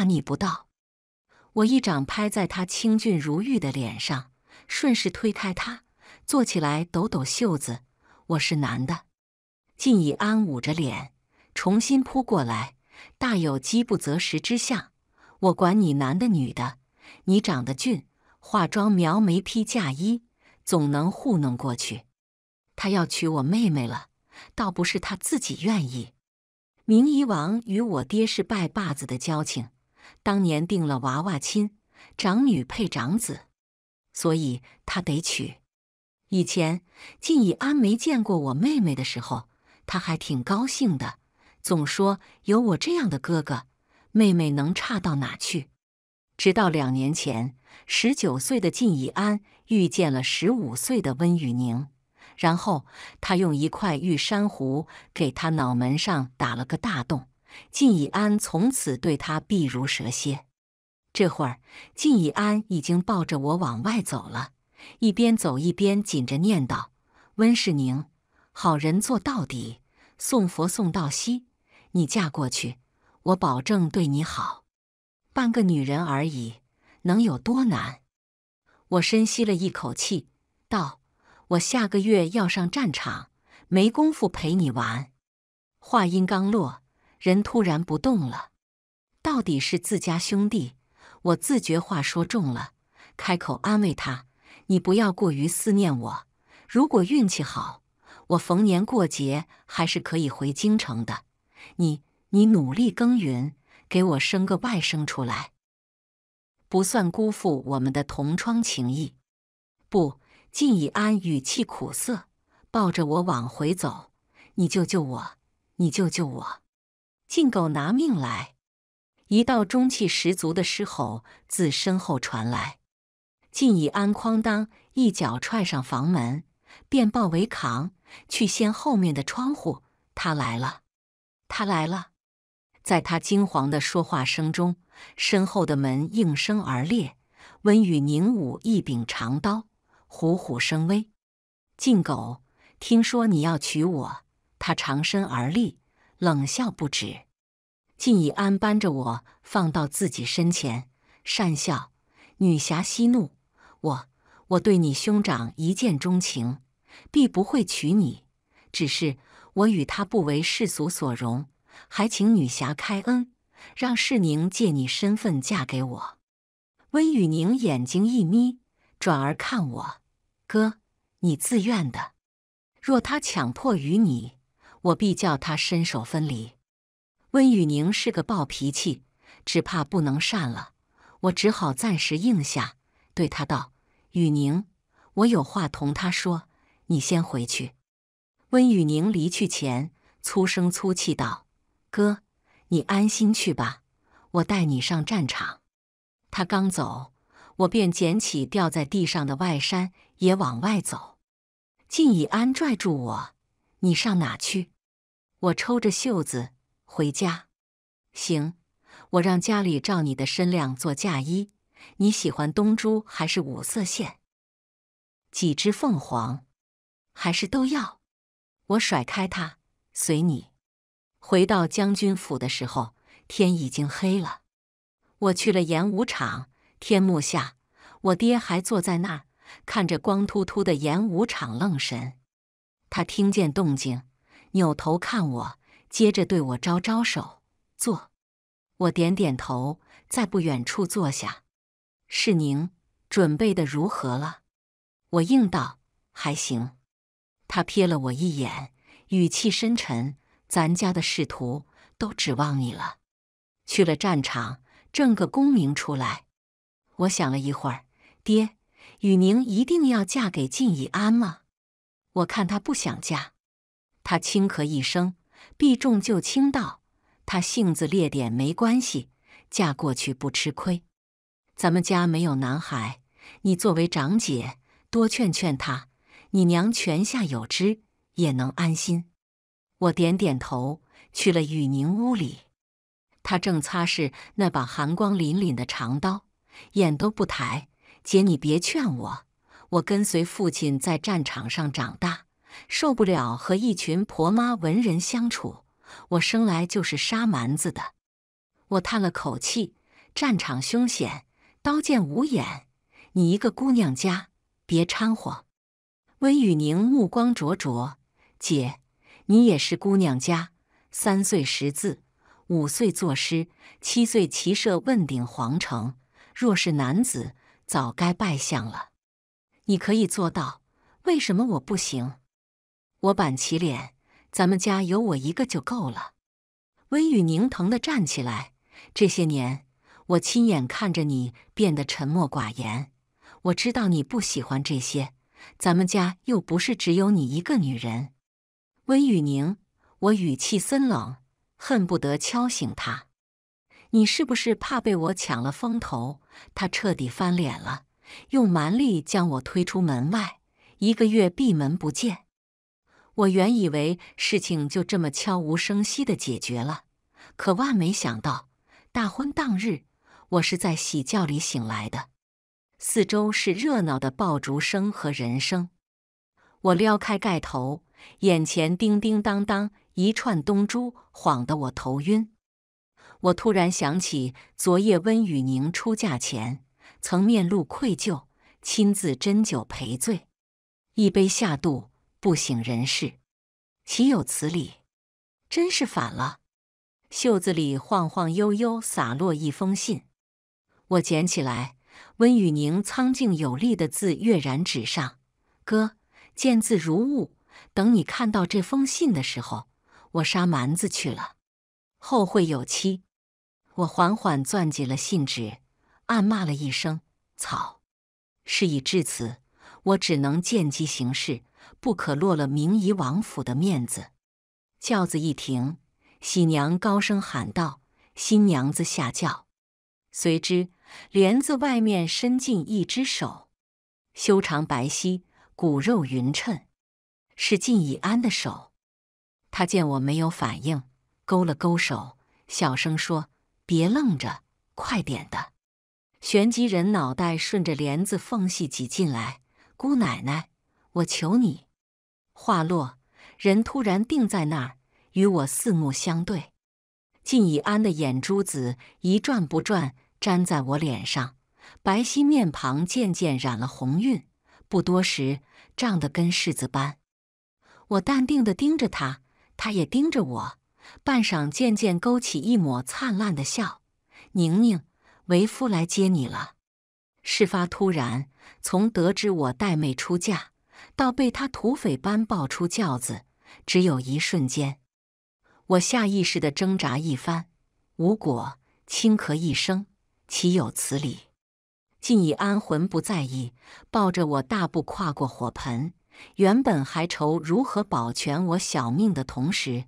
大逆不道！我一掌拍在他清俊如玉的脸上，顺势推开他，坐起来抖抖袖子。我是男的，靳以安捂着脸重新扑过来，大有饥不择食之相。我管你男的女的，你长得俊，化妆描眉披嫁衣，总能糊弄过去。他要娶我妹妹了，倒不是他自己愿意。明夷王与我爹是拜把子的交情。当年定了娃娃亲，长女配长子，所以他得娶。以前，晋以安没见过我妹妹的时候，他还挺高兴的，总说有我这样的哥哥，妹妹能差到哪去？直到两年前，十九岁的晋以安遇见了十五岁的温雨宁，然后他用一块玉珊瑚给他脑门上打了个大洞。靳以安从此对他避如蛇蝎。这会儿，靳以安已经抱着我往外走了，一边走一边紧着念叨：“温世宁，好人做到底，送佛送到西。你嫁过去，我保证对你好。半个女人而已，能有多难？”我深吸了一口气，道：“我下个月要上战场，没工夫陪你玩。”话音刚落。人突然不动了，到底是自家兄弟，我自觉话说重了，开口安慰他：“你不要过于思念我，如果运气好，我逢年过节还是可以回京城的。你你努力耕耘，给我生个外甥出来，不算辜负我们的同窗情谊。”不，靳以安语气苦涩，抱着我往回走：“你救救我！你救救我！”进狗拿命来！一道中气十足的狮吼自身后传来。晋以安哐当一脚踹上房门，便抱围扛去掀后面的窗户。他来了，他来了！在他惊惶的说话声中，身后的门应声而裂。温雨凝舞一柄长刀，虎虎生威。晋狗，听说你要娶我？他长身而立。冷笑不止，靳以安搬着我放到自己身前，讪笑：“女侠息怒，我我对你兄长一见钟情，必不会娶你。只是我与他不为世俗所容，还请女侠开恩，让世宁借你身份嫁给我。”温雨宁眼睛一眯，转而看我：“哥，你自愿的，若他强迫于你。”我必叫他伸手分离。温雨宁是个暴脾气，只怕不能善了，我只好暂时应下，对他道：“雨宁，我有话同他说，你先回去。”温雨宁离去前，粗声粗气道：“哥，你安心去吧，我带你上战场。”他刚走，我便捡起掉在地上的外衫，也往外走。靳以安拽住我：“你上哪去？”我抽着袖子回家。行，我让家里照你的身量做嫁衣。你喜欢东珠还是五色线？几只凤凰？还是都要？我甩开他，随你。回到将军府的时候，天已经黑了。我去了演武场，天幕下，我爹还坐在那儿看着光秃秃的演武场愣神。他听见动静。扭头看我，接着对我招招手，坐。我点点头，在不远处坐下。是宁，准备的如何了？我应道：“还行。”他瞥了我一眼，语气深沉：“咱家的仕途都指望你了，去了战场，挣个功名出来。”我想了一会儿：“爹，雨宁一定要嫁给靳以安吗？我看他不想嫁。”他轻咳一声，避重就轻道：“他性子烈点没关系，嫁过去不吃亏。咱们家没有男孩，你作为长姐，多劝劝他。你娘泉下有知，也能安心。”我点点头，去了雨宁屋里。他正擦拭那把寒光凛凛的长刀，眼都不抬：“姐，你别劝我，我跟随父亲在战场上长大。”受不了和一群婆妈文人相处，我生来就是杀蛮子的。我叹了口气，战场凶险，刀剑无眼，你一个姑娘家，别掺和。温雨宁目光灼灼，姐，你也是姑娘家，三岁识字，五岁作诗，七岁骑射问鼎皇城。若是男子，早该拜相了。你可以做到，为什么我不行？我板起脸，咱们家有我一个就够了。温雨宁疼的站起来。这些年，我亲眼看着你变得沉默寡言。我知道你不喜欢这些。咱们家又不是只有你一个女人。温雨宁，我语气森冷，恨不得敲醒他。你是不是怕被我抢了风头？他彻底翻脸了，用蛮力将我推出门外。一个月闭门不见。我原以为事情就这么悄无声息的解决了，可万没想到，大婚当日，我是在喜轿里醒来的。四周是热闹的爆竹声和人声。我撩开盖头，眼前叮叮当当一串东珠晃得我头晕。我突然想起，昨夜温雨宁出嫁前曾面露愧疚，亲自斟酒赔罪，一杯下肚。不省人事，岂有此理！真是反了。袖子里晃晃悠悠洒落一封信，我捡起来。温雨宁苍劲有力的字跃然纸上：“哥，见字如晤。等你看到这封信的时候，我杀蛮子去了。后会有期。”我缓缓攥紧了信纸，暗骂了一声：“草！”事已至此，我只能见机行事。不可落了明仪王府的面子。轿子一停，喜娘高声喊道：“新娘子下轿！”随之，帘子外面伸进一只手，修长白皙，骨肉匀称，是靳以安的手。他见我没有反应，勾了勾手，小声说：“别愣着，快点的。”玄机人脑袋顺着帘子缝隙挤进来：“姑奶奶，我求你。”话落，人突然定在那儿，与我四目相对。靳以安的眼珠子一转不转，粘在我脸上，白皙面庞渐渐染了红晕，不多时胀得跟柿子般。我淡定的盯着他，他也盯着我，半晌渐渐勾起一抹灿烂的笑：“宁宁，为夫来接你了。”事发突然，从得知我带妹出嫁。到被他土匪般抱出轿子，只有一瞬间，我下意识的挣扎一番，无果，轻咳一声，岂有此理！竟已安魂不在意，抱着我大步跨过火盆。原本还愁如何保全我小命的同时，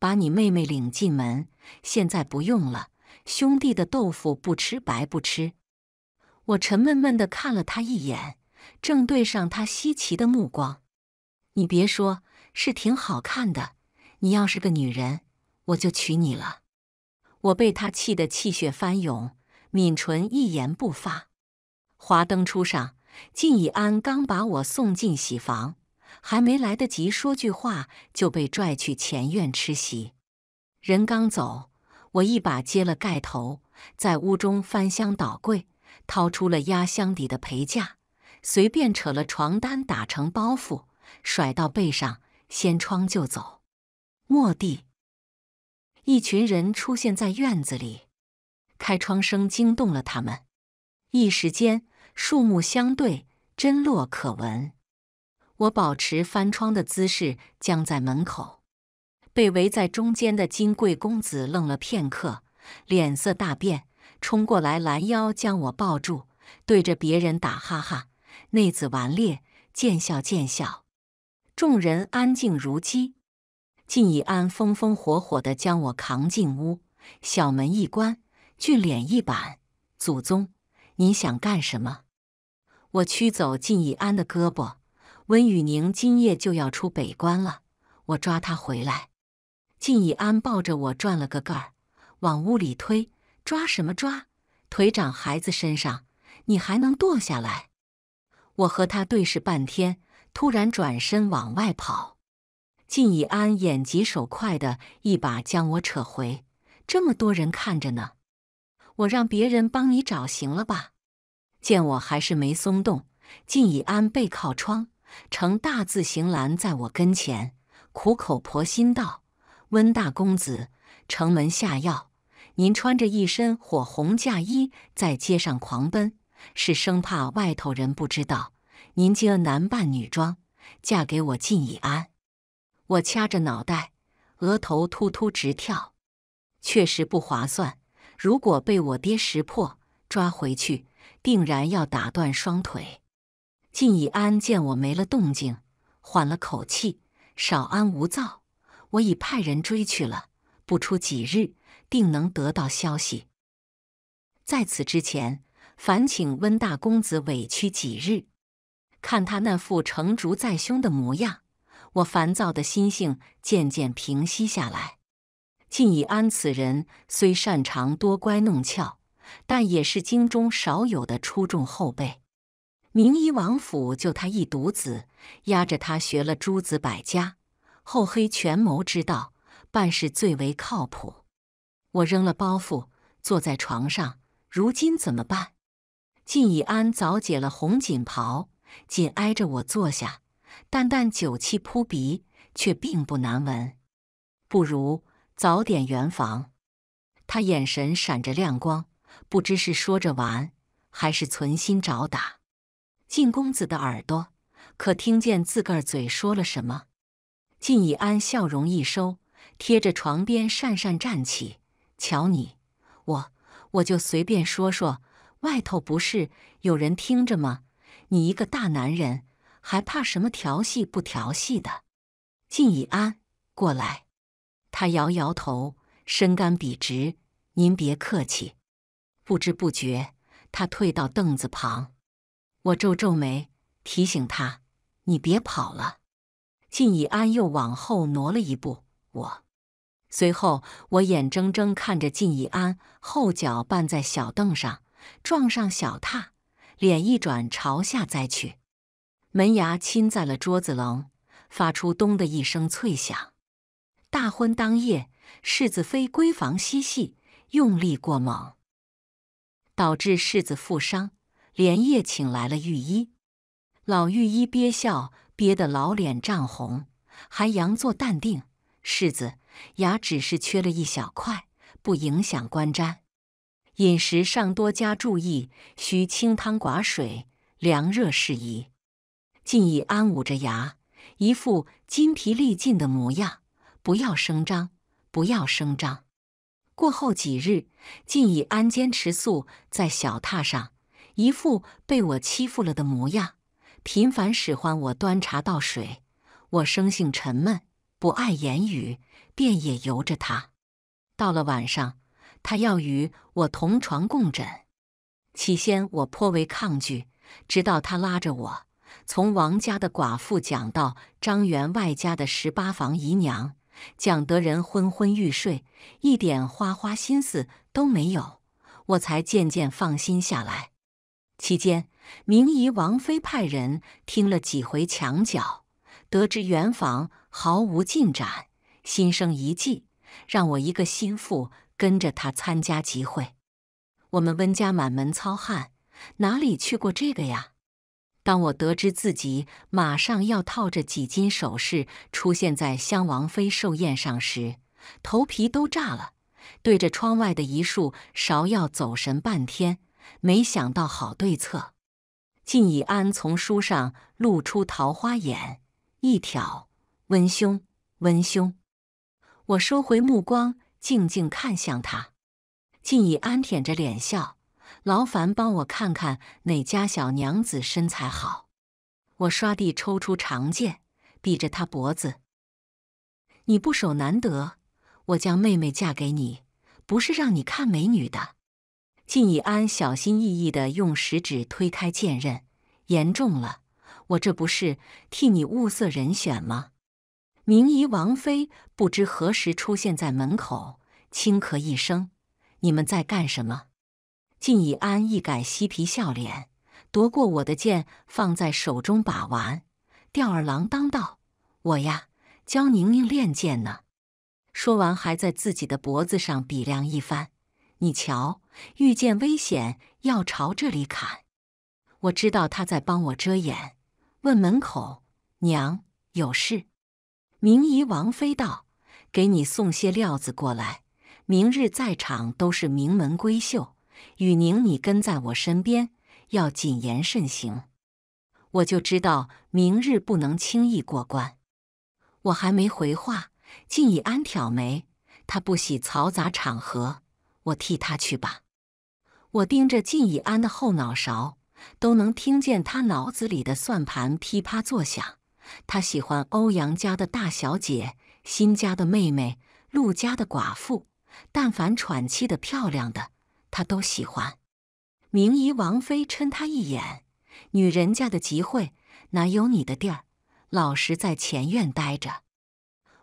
把你妹妹领进门，现在不用了，兄弟的豆腐不吃白不吃。我沉闷闷的看了他一眼。正对上他稀奇的目光，你别说是挺好看的，你要是个女人，我就娶你了。我被他气得气血翻涌，抿唇一言不发。华灯初上，靳以安刚把我送进喜房，还没来得及说句话，就被拽去前院吃席。人刚走，我一把揭了盖头，在屋中翻箱倒柜，掏出了压箱底的陪嫁。随便扯了床单打成包袱，甩到背上掀窗就走。蓦地，一群人出现在院子里，开窗声惊动了他们。一时间，树木相对，真落可闻。我保持翻窗的姿势僵在门口，被围在中间的金贵公子愣了片刻，脸色大变，冲过来拦腰将我抱住，对着别人打哈哈。内子顽劣，见笑见笑。众人安静如鸡。靳以安风风火火地将我扛进屋，小门一关，俊脸一板：“祖宗，你想干什么？”我驱走靳以安的胳膊。温雨宁今夜就要出北关了，我抓他回来。靳以安抱着我转了个个儿，往屋里推，抓什么抓？腿长，孩子身上，你还能剁下来？我和他对视半天，突然转身往外跑。靳以安眼疾手快的一把将我扯回。这么多人看着呢，我让别人帮你找行了吧？见我还是没松动，靳以安背靠窗，呈大字形拦在我跟前，苦口婆心道：“温大公子，城门下药，您穿着一身火红嫁衣在街上狂奔。”是生怕外头人不知道，您今男扮女装嫁给我靳以安。我掐着脑袋，额头突突直跳，确实不划算。如果被我爹识破，抓回去，定然要打断双腿。靳以安见我没了动静，缓了口气，少安无躁。我已派人追去了，不出几日，定能得到消息。在此之前。烦请温大公子委屈几日，看他那副成竹在胸的模样，我烦躁的心性渐渐平息下来。靳以安此人虽擅长多乖弄俏，但也是京中少有的出众后辈。明一王府就他一独子，压着他学了诸子百家、厚黑权谋之道，办事最为靠谱。我扔了包袱，坐在床上，如今怎么办？靳以安早解了红锦袍，紧挨着我坐下，淡淡酒气扑鼻，却并不难闻。不如早点圆房。他眼神闪着亮光，不知是说着玩，还是存心找打。靳公子的耳朵可听见自个儿嘴说了什么？靳以安笑容一收，贴着床边讪讪站起，瞧你，我我就随便说说。外头不是有人听着吗？你一个大男人还怕什么调戏不调戏的？靳以安，过来。他摇摇头，身干笔直。您别客气。不知不觉，他退到凳子旁。我皱皱眉，提醒他：“你别跑了。”靳以安又往后挪了一步。我随后，我眼睁睁看着靳以安后脚绊在小凳上。撞上小榻，脸一转朝下栽去，门牙亲在了桌子棱，发出“咚”的一声脆响。大婚当夜，世子妃闺房嬉戏，用力过猛，导致世子负伤，连夜请来了御医。老御医憋笑憋得老脸涨红，还佯作淡定：“世子，牙只是缺了一小块，不影响观瞻。”饮食上多加注意，需清汤寡水，凉热适宜。晋以安捂着牙，一副筋疲力尽的模样，不要声张，不要声张。过后几日，晋以安坚持素在小榻上，一副被我欺负了的模样，频繁使唤我端茶倒水。我生性沉闷，不爱言语，便也由着他。到了晚上。他要与我同床共枕，起先我颇为抗拒，直到他拉着我从王家的寡妇讲到张员外家的十八房姨娘，讲得人昏昏欲睡，一点花花心思都没有，我才渐渐放心下来。期间，明仪王妃派人听了几回墙角，得知圆房毫无进展，心生一计，让我一个心腹。跟着他参加集会，我们温家满门糙汉，哪里去过这个呀？当我得知自己马上要套着几金首饰出现在襄王妃寿宴上时，头皮都炸了，对着窗外的一束芍药走神半天，没想到好对策。靳以安从书上露出桃花眼，一挑：“温兄，温兄！”我收回目光。静静看向他，靳以安舔着脸笑：“劳烦帮我看看哪家小娘子身材好。”我刷地抽出长剑，比着他脖子：“你不守难得，我将妹妹嫁给你，不是让你看美女的。”靳以安小心翼翼地用食指推开剑刃：“严重了，我这不是替你物色人选吗？”明仪王妃不知何时出现在门口，轻咳一声：“你们在干什么？”靳以安一改嬉皮笑脸，夺过我的剑放在手中把玩，吊儿郎当道：“我呀，教宁宁练剑呢。”说完，还在自己的脖子上比量一番：“你瞧，遇见危险要朝这里砍。”我知道他在帮我遮掩，问门口娘：“有事？”明仪王妃道：“给你送些料子过来。明日在场都是名门闺秀，雨宁，你跟在我身边，要谨言慎行。我就知道，明日不能轻易过关。我还没回话，靳以安挑眉，他不喜嘈杂场合，我替他去吧。我盯着靳以安的后脑勺，都能听见他脑子里的算盘噼啪作响。”他喜欢欧阳家的大小姐、新家的妹妹、陆家的寡妇，但凡喘气的、漂亮的，他都喜欢。明仪王妃嗔他一眼：“女人家的集会，哪有你的地儿？老实在前院待着。”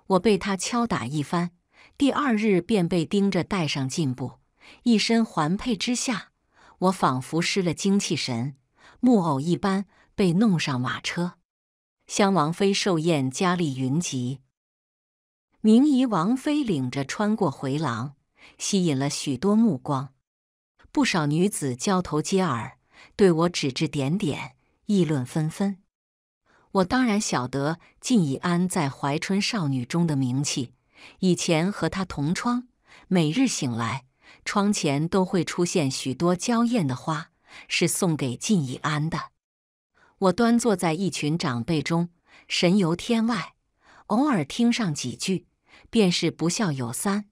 我被他敲打一番，第二日便被盯着带上进步。一身环佩之下，我仿佛失了精气神，木偶一般被弄上马车。襄王妃寿宴，佳丽云集。明仪王妃领着穿过回廊，吸引了许多目光。不少女子交头接耳，对我指指点点，议论纷纷。我当然晓得靳以安在怀春少女中的名气。以前和他同窗，每日醒来，窗前都会出现许多娇艳的花，是送给靳以安的。我端坐在一群长辈中，神游天外，偶尔听上几句，便是不孝有三，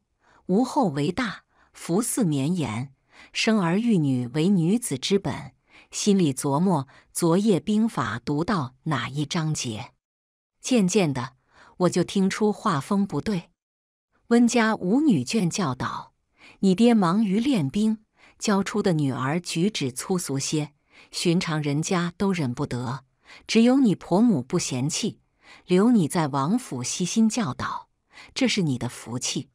无后为大，福似绵延，生儿育女为女子之本。心里琢磨昨夜兵法读到哪一章节，渐渐的我就听出画风不对。温家五女眷教导，你爹忙于练兵，教出的女儿举止粗俗些。寻常人家都忍不得，只有你婆母不嫌弃，留你在王府悉心教导，这是你的福气。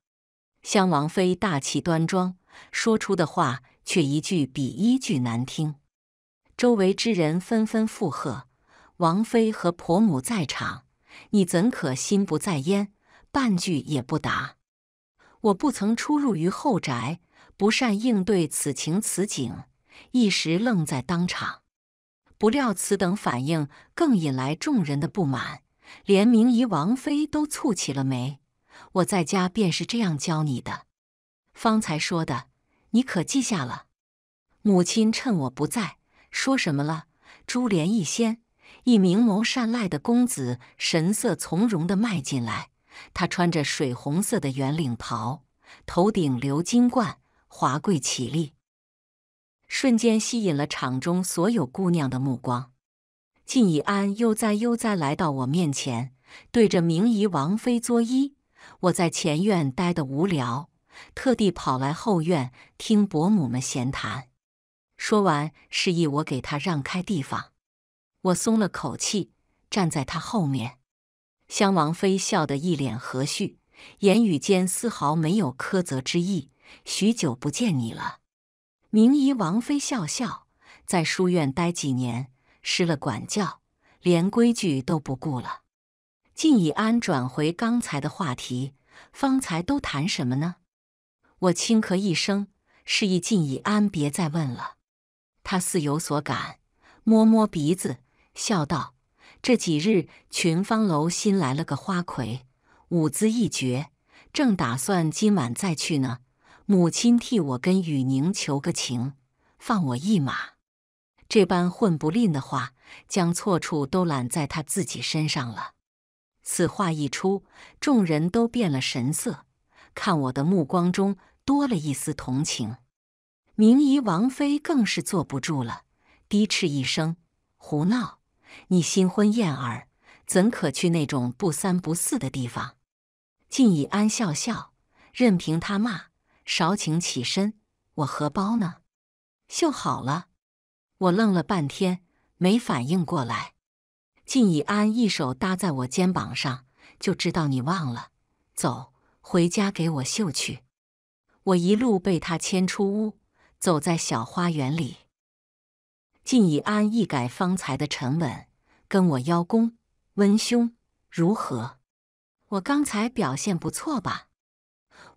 襄王妃大气端庄，说出的话却一句比一句难听。周围之人纷纷附和。王妃和婆母在场，你怎可心不在焉，半句也不答？我不曾出入于后宅，不善应对此情此景。一时愣在当场，不料此等反应更引来众人的不满，连明仪王妃都蹙起了眉。我在家便是这样教你的，方才说的，你可记下了？母亲趁我不在说什么了？珠帘一掀，一明眸善睐的公子神色从容地迈进来，他穿着水红色的圆领袍，头顶鎏金冠，华贵绮丽。瞬间吸引了场中所有姑娘的目光。靳以安悠哉悠哉来到我面前，对着明仪王妃作揖。我在前院待得无聊，特地跑来后院听伯母们闲谈。说完，示意我给他让开地方。我松了口气，站在他后面。襄王妃笑得一脸和煦，言语间丝毫没有苛责之意。许久不见你了。明仪王妃笑笑，在书院待几年，失了管教，连规矩都不顾了。靳以安转回刚才的话题，方才都谈什么呢？我轻咳一声，示意靳以安别再问了。他似有所感，摸摸鼻子，笑道：“这几日群芳楼新来了个花魁，舞姿一绝，正打算今晚再去呢。”母亲替我跟雨宁求个情，放我一马。这般混不吝的话，将错处都揽在他自己身上了。此话一出，众人都变了神色，看我的目光中多了一丝同情。明仪王妃更是坐不住了，低斥一声：“胡闹！你新婚燕尔，怎可去那种不三不四的地方？”靳以安笑笑，任凭他骂。少顷起身，我荷包呢？绣好了。我愣了半天，没反应过来。靳以安一手搭在我肩膀上，就知道你忘了。走，回家给我绣去。我一路被他牵出屋，走在小花园里。靳以安一改方才的沉稳，跟我邀功：“温兄，如何？我刚才表现不错吧？”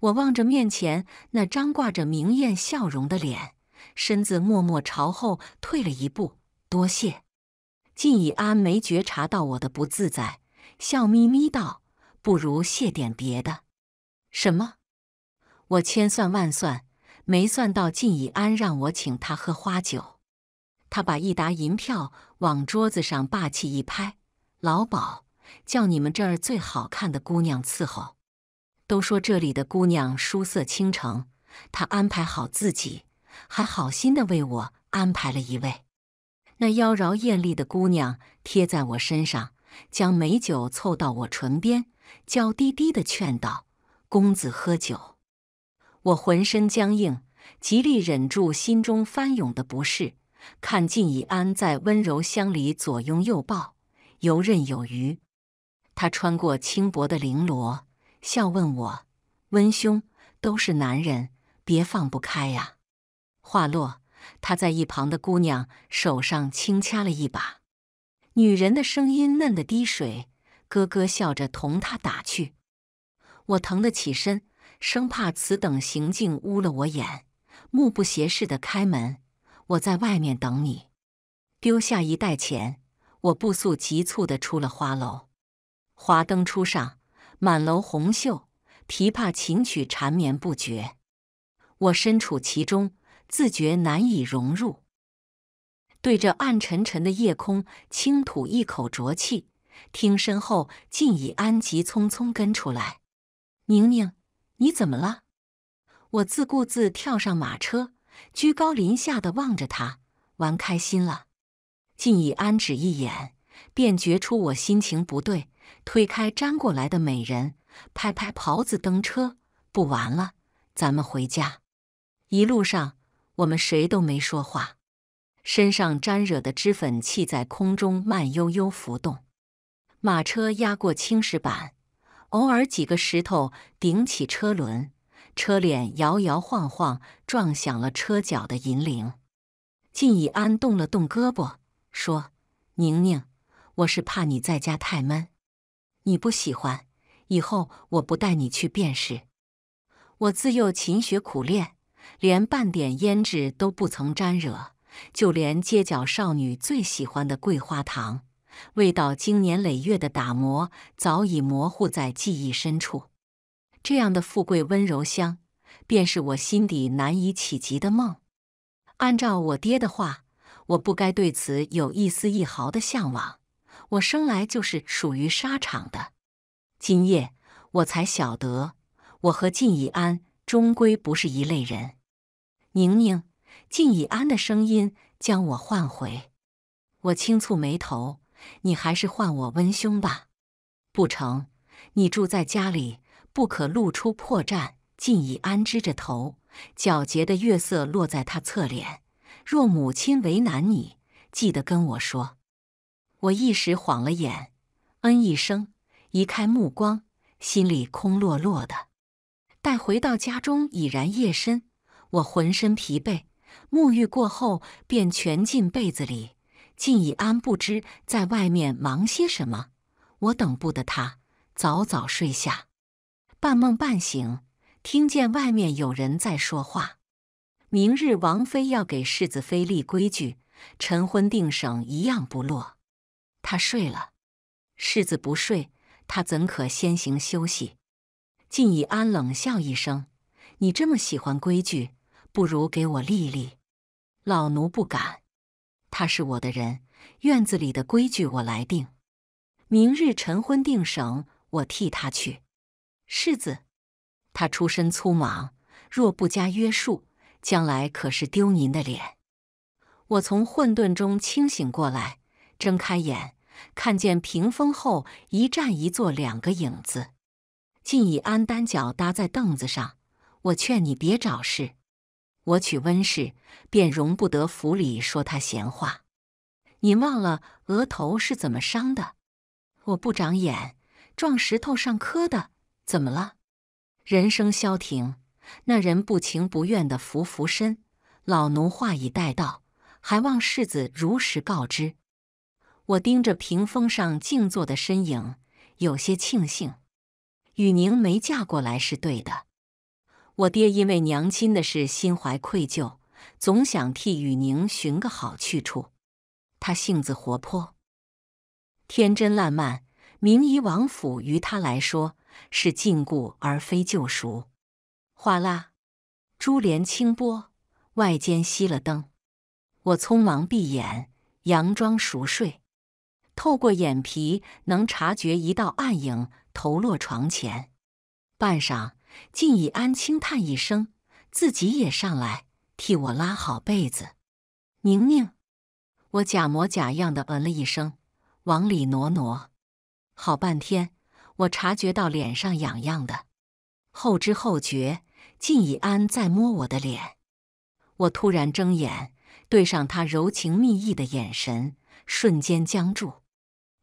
我望着面前那张挂着明艳笑容的脸，身子默默朝后退了一步。多谢，靳以安没觉察到我的不自在，笑眯眯道：“不如谢点别的。”什么？我千算万算，没算到靳以安让我请他喝花酒。他把一沓银票往桌子上霸气一拍：“老鸨，叫你们这儿最好看的姑娘伺候。”都说这里的姑娘肤色倾城，他安排好自己，还好心的为我安排了一位。那妖娆艳丽的姑娘贴在我身上，将美酒凑到我唇边，娇滴滴的劝道：“公子喝酒。”我浑身僵硬，极力忍住心中翻涌的不适，看靳以安在温柔乡里左拥右抱，游刃有余。他穿过轻薄的绫罗。笑问我：“温兄，都是男人，别放不开呀。”话落，他在一旁的姑娘手上轻掐了一把，女人的声音嫩得滴水，咯咯笑着同他打趣。我疼得起身，生怕此等行径污了我眼，目不斜视的开门。我在外面等你，丢下一袋钱，我步速急促的出了花楼。华灯初上。满楼红袖，琵琶琴曲缠绵不绝。我身处其中，自觉难以融入。对着暗沉沉的夜空，轻吐一口浊气。听身后，晋以安急匆匆跟出来：“宁宁，你怎么了？”我自顾自跳上马车，居高临下的望着他，玩开心了。靳以安只一眼，便觉出我心情不对。推开粘过来的美人，拍拍袍子，登车，不玩了，咱们回家。一路上，我们谁都没说话，身上沾惹的脂粉气在空中慢悠悠浮动。马车压过青石板，偶尔几个石头顶起车轮，车脸摇摇晃晃，撞响了车脚的银铃。靳以安动了动胳膊，说：“宁宁，我是怕你在家太闷。”你不喜欢，以后我不带你去便是。我自幼勤学苦练，连半点胭脂都不曾沾惹，就连街角少女最喜欢的桂花糖，味道经年累月的打磨，早已模糊在记忆深处。这样的富贵温柔乡，便是我心底难以企及的梦。按照我爹的话，我不该对此有一丝一毫的向往。我生来就是属于沙场的，今夜我才晓得，我和靳以安终归不是一类人。宁宁，靳以安的声音将我唤回，我轻蹙眉头，你还是唤我温兄吧。不成，你住在家里，不可露出破绽。靳以安支着头，皎洁的月色落在他侧脸。若母亲为难你，记得跟我说。我一时晃了眼，嗯一声，移开目光，心里空落落的。待回到家中，已然夜深，我浑身疲惫，沐浴过后便蜷进被子里。靳以安不知在外面忙些什么，我等不得他，早早睡下。半梦半醒，听见外面有人在说话。明日王妃要给世子妃立规矩，晨昏定省一样不落。他睡了，世子不睡，他怎可先行休息？靳以安冷笑一声：“你这么喜欢规矩，不如给我立立。”老奴不敢。他是我的人，院子里的规矩我来定。明日晨昏定省，我替他去。世子，他出身粗莽，若不加约束，将来可是丢您的脸。我从混沌中清醒过来。睁开眼，看见屏风后一站一坐两个影子。靳以安单脚搭在凳子上，我劝你别找事。我娶温氏，便容不得府里说他闲话。你忘了额头是怎么伤的？我不长眼，撞石头上磕的。怎么了？人声消停，那人不情不愿的伏伏身。老奴话已带到，还望世子如实告知。我盯着屏风上静坐的身影，有些庆幸，雨宁没嫁过来是对的。我爹因为娘亲的事心怀愧疚，总想替雨宁寻个好去处。他性子活泼，天真烂漫，明仪王府于他来说是禁锢而非救赎。哗啦，珠帘轻拨，外间熄了灯。我匆忙闭眼，佯装熟睡。透过眼皮，能察觉一道暗影投落床前。半晌，靳以安轻叹一声，自己也上来替我拉好被子。宁宁，我假模假样的嗯了一声，往里挪挪。好半天，我察觉到脸上痒痒的，后知后觉，靳以安在摸我的脸。我突然睁眼，对上他柔情蜜意的眼神，瞬间僵住。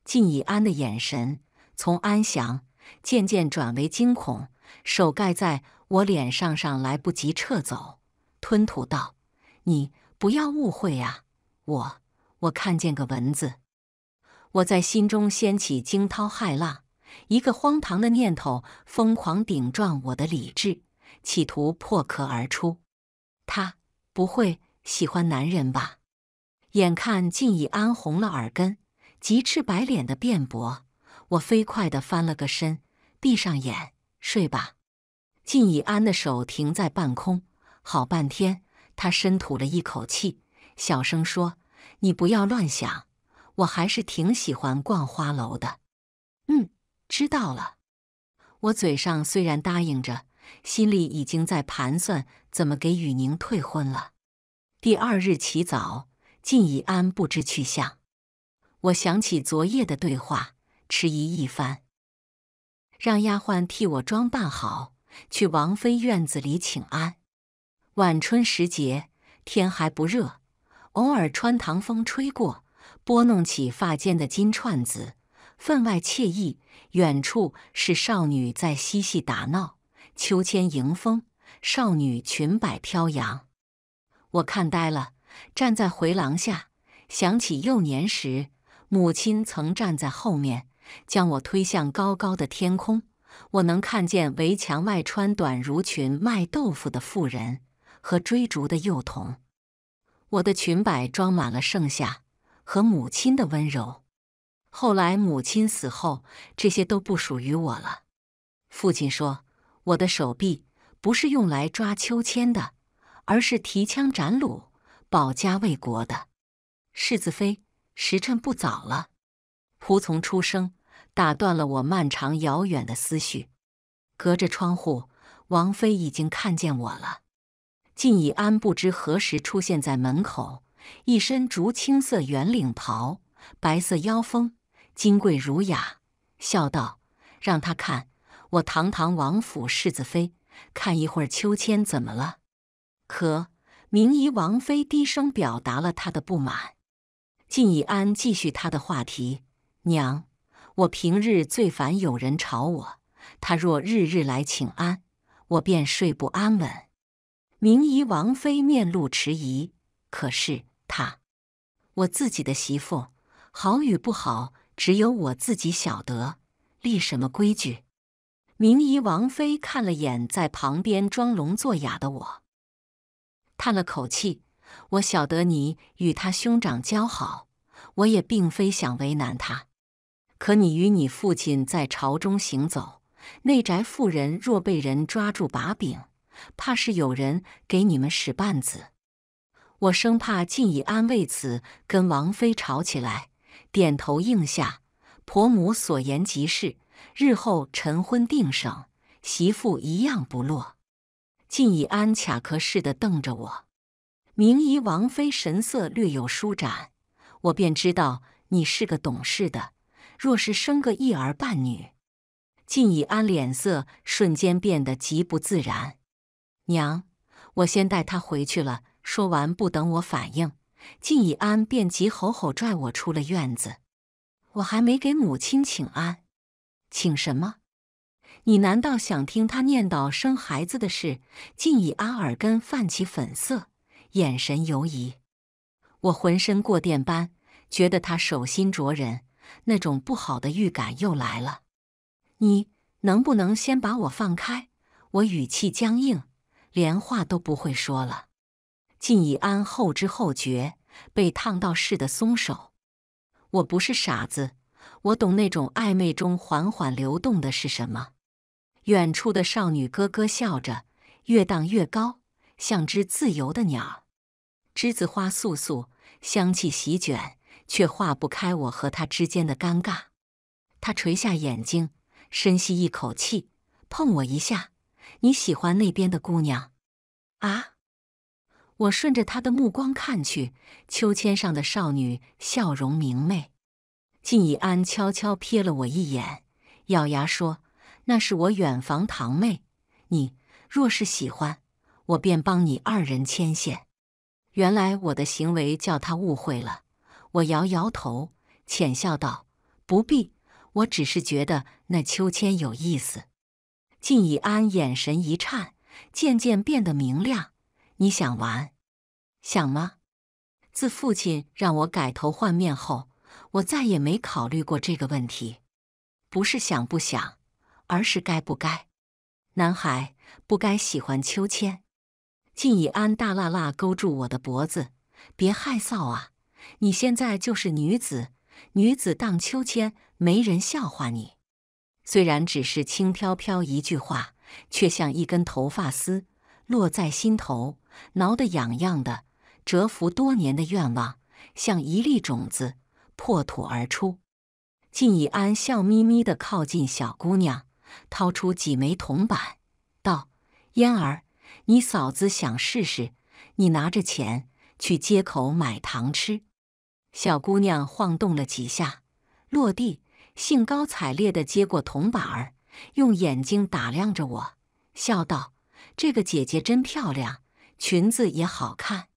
靳以安的眼神从安详渐渐转为惊恐，手盖在我脸上，上来不及撤走，吞吐道：“你不要误会啊，我……我看见个蚊子。”我在心中掀起惊涛骇浪，一个荒唐的念头疯狂顶撞我的理智，企图破壳而出。他不会喜欢男人吧？眼看靳以安红了耳根。急赤白脸的辩驳，我飞快地翻了个身，闭上眼睡吧。靳以安的手停在半空，好半天，他深吐了一口气，小声说：“你不要乱想，我还是挺喜欢逛花楼的。”嗯，知道了。我嘴上虽然答应着，心里已经在盘算怎么给雨宁退婚了。第二日起早，靳以安不知去向。我想起昨夜的对话，迟疑一番，让丫鬟替我装扮好，去王妃院子里请安。晚春时节，天还不热，偶尔穿堂风吹过，拨弄起发间的金串子，分外惬意。远处是少女在嬉戏打闹，秋千迎风，少女裙摆飘扬，我看呆了，站在回廊下，想起幼年时。母亲曾站在后面，将我推向高高的天空。我能看见围墙外穿短襦裙卖豆腐的妇人和追逐的幼童。我的裙摆装满了盛夏和母亲的温柔。后来母亲死后，这些都不属于我了。父亲说：“我的手臂不是用来抓秋千的，而是提枪斩虏、保家卫国的。”世子妃。时辰不早了，仆从出声打断了我漫长遥远的思绪。隔着窗户，王妃已经看见我了。靳以安不知何时出现在门口，一身竹青色圆领袍，白色腰封，金贵儒雅，笑道：“让他看我堂堂王府世子妃，看一会儿秋千怎么了？”可明仪王妃低声表达了他的不满。晋以安继续他的话题：“娘，我平日最烦有人吵我，他若日日来请安，我便睡不安稳。”明仪王妃面露迟疑：“可是他，我自己的媳妇，好与不好，只有我自己晓得，立什么规矩？”明仪王妃看了眼在旁边装聋作哑的我，叹了口气。我晓得你与他兄长交好，我也并非想为难他。可你与你父亲在朝中行走，内宅妇人若被人抓住把柄，怕是有人给你们使绊子。我生怕靳以安为此跟王妃吵起来，点头应下。婆母所言极是，日后晨昏定省，媳妇一样不落。靳以安卡壳似的瞪着我。明仪王妃神色略有舒展，我便知道你是个懂事的。若是生个一儿半女，靳以安脸色瞬间变得极不自然。娘，我先带他回去了。说完，不等我反应，靳以安便急吼吼拽我出了院子。我还没给母亲请安，请什么？你难道想听他念叨生孩子的事？靳以安耳根泛起粉色。眼神游移，我浑身过电般，觉得他手心灼人，那种不好的预感又来了。你能不能先把我放开？我语气僵硬，连话都不会说了。靳以安后知后觉，被烫到似的松手。我不是傻子，我懂那种暧昧中缓缓流动的是什么。远处的少女咯咯笑着，越荡越高，像只自由的鸟。栀子花簌簌，香气席卷，却化不开我和他之间的尴尬。他垂下眼睛，深吸一口气，碰我一下。你喜欢那边的姑娘？啊！我顺着他的目光看去，秋千上的少女笑容明媚。靳以安悄悄瞥了我一眼，咬牙说：“那是我远房堂妹。你若是喜欢，我便帮你二人牵线。”原来我的行为叫他误会了，我摇摇头，浅笑道：“不必，我只是觉得那秋千有意思。”靳以安眼神一颤，渐渐变得明亮。你想玩？想吗？自父亲让我改头换面后，我再也没考虑过这个问题。不是想不想，而是该不该。男孩不该喜欢秋千。靳以安大辣辣勾住我的脖子，别害臊啊！你现在就是女子，女子荡秋千，没人笑话你。虽然只是轻飘飘一句话，却像一根头发丝落在心头，挠得痒痒的。蛰伏多年的愿望，像一粒种子破土而出。靳以安笑眯眯的靠近小姑娘，掏出几枚铜板，道：“嫣儿。”你嫂子想试试，你拿着钱去街口买糖吃。小姑娘晃动了几下，落地，兴高采烈地接过铜板儿，用眼睛打量着我，笑道：“这个姐姐真漂亮，裙子也好看，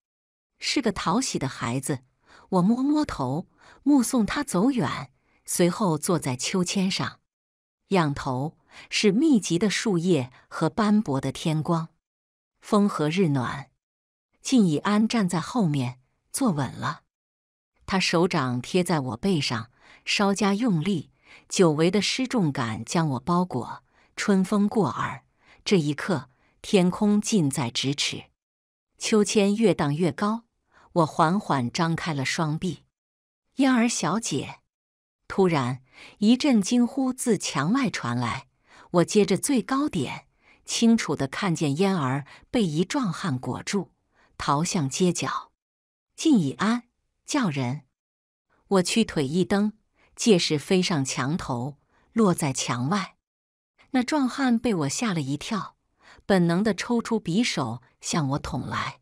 是个讨喜的孩子。”我摸摸头，目送她走远，随后坐在秋千上，仰头是密集的树叶和斑驳的天光。风和日暖，靳以安站在后面，坐稳了。他手掌贴在我背上，稍加用力，久违的失重感将我包裹。春风过耳，这一刻，天空近在咫尺。秋千越荡越高，我缓缓张开了双臂。燕儿小姐，突然一阵惊呼自墙外传来，我接着最高点。清楚地看见嫣儿被一壮汉裹住，逃向街角。靳以安叫人，我屈腿一蹬，借势飞上墙头，落在墙外。那壮汉被我吓了一跳，本能地抽出匕首向我捅来。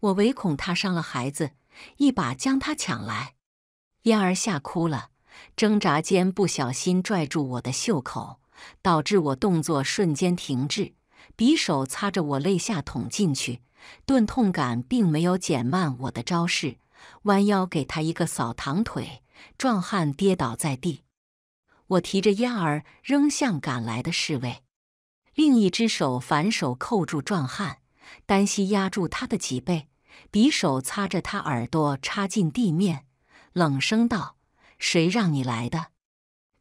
我唯恐他伤了孩子，一把将他抢来。嫣儿吓哭了，挣扎间不小心拽住我的袖口。导致我动作瞬间停滞，匕首擦着我肋下捅进去，钝痛感并没有减慢我的招式。弯腰给他一个扫堂腿，壮汉跌倒在地。我提着烟儿扔向赶来的侍卫，另一只手反手扣住壮汉，单膝压住他的脊背，匕首擦着他耳朵插进地面，冷声道：“谁让你来的？”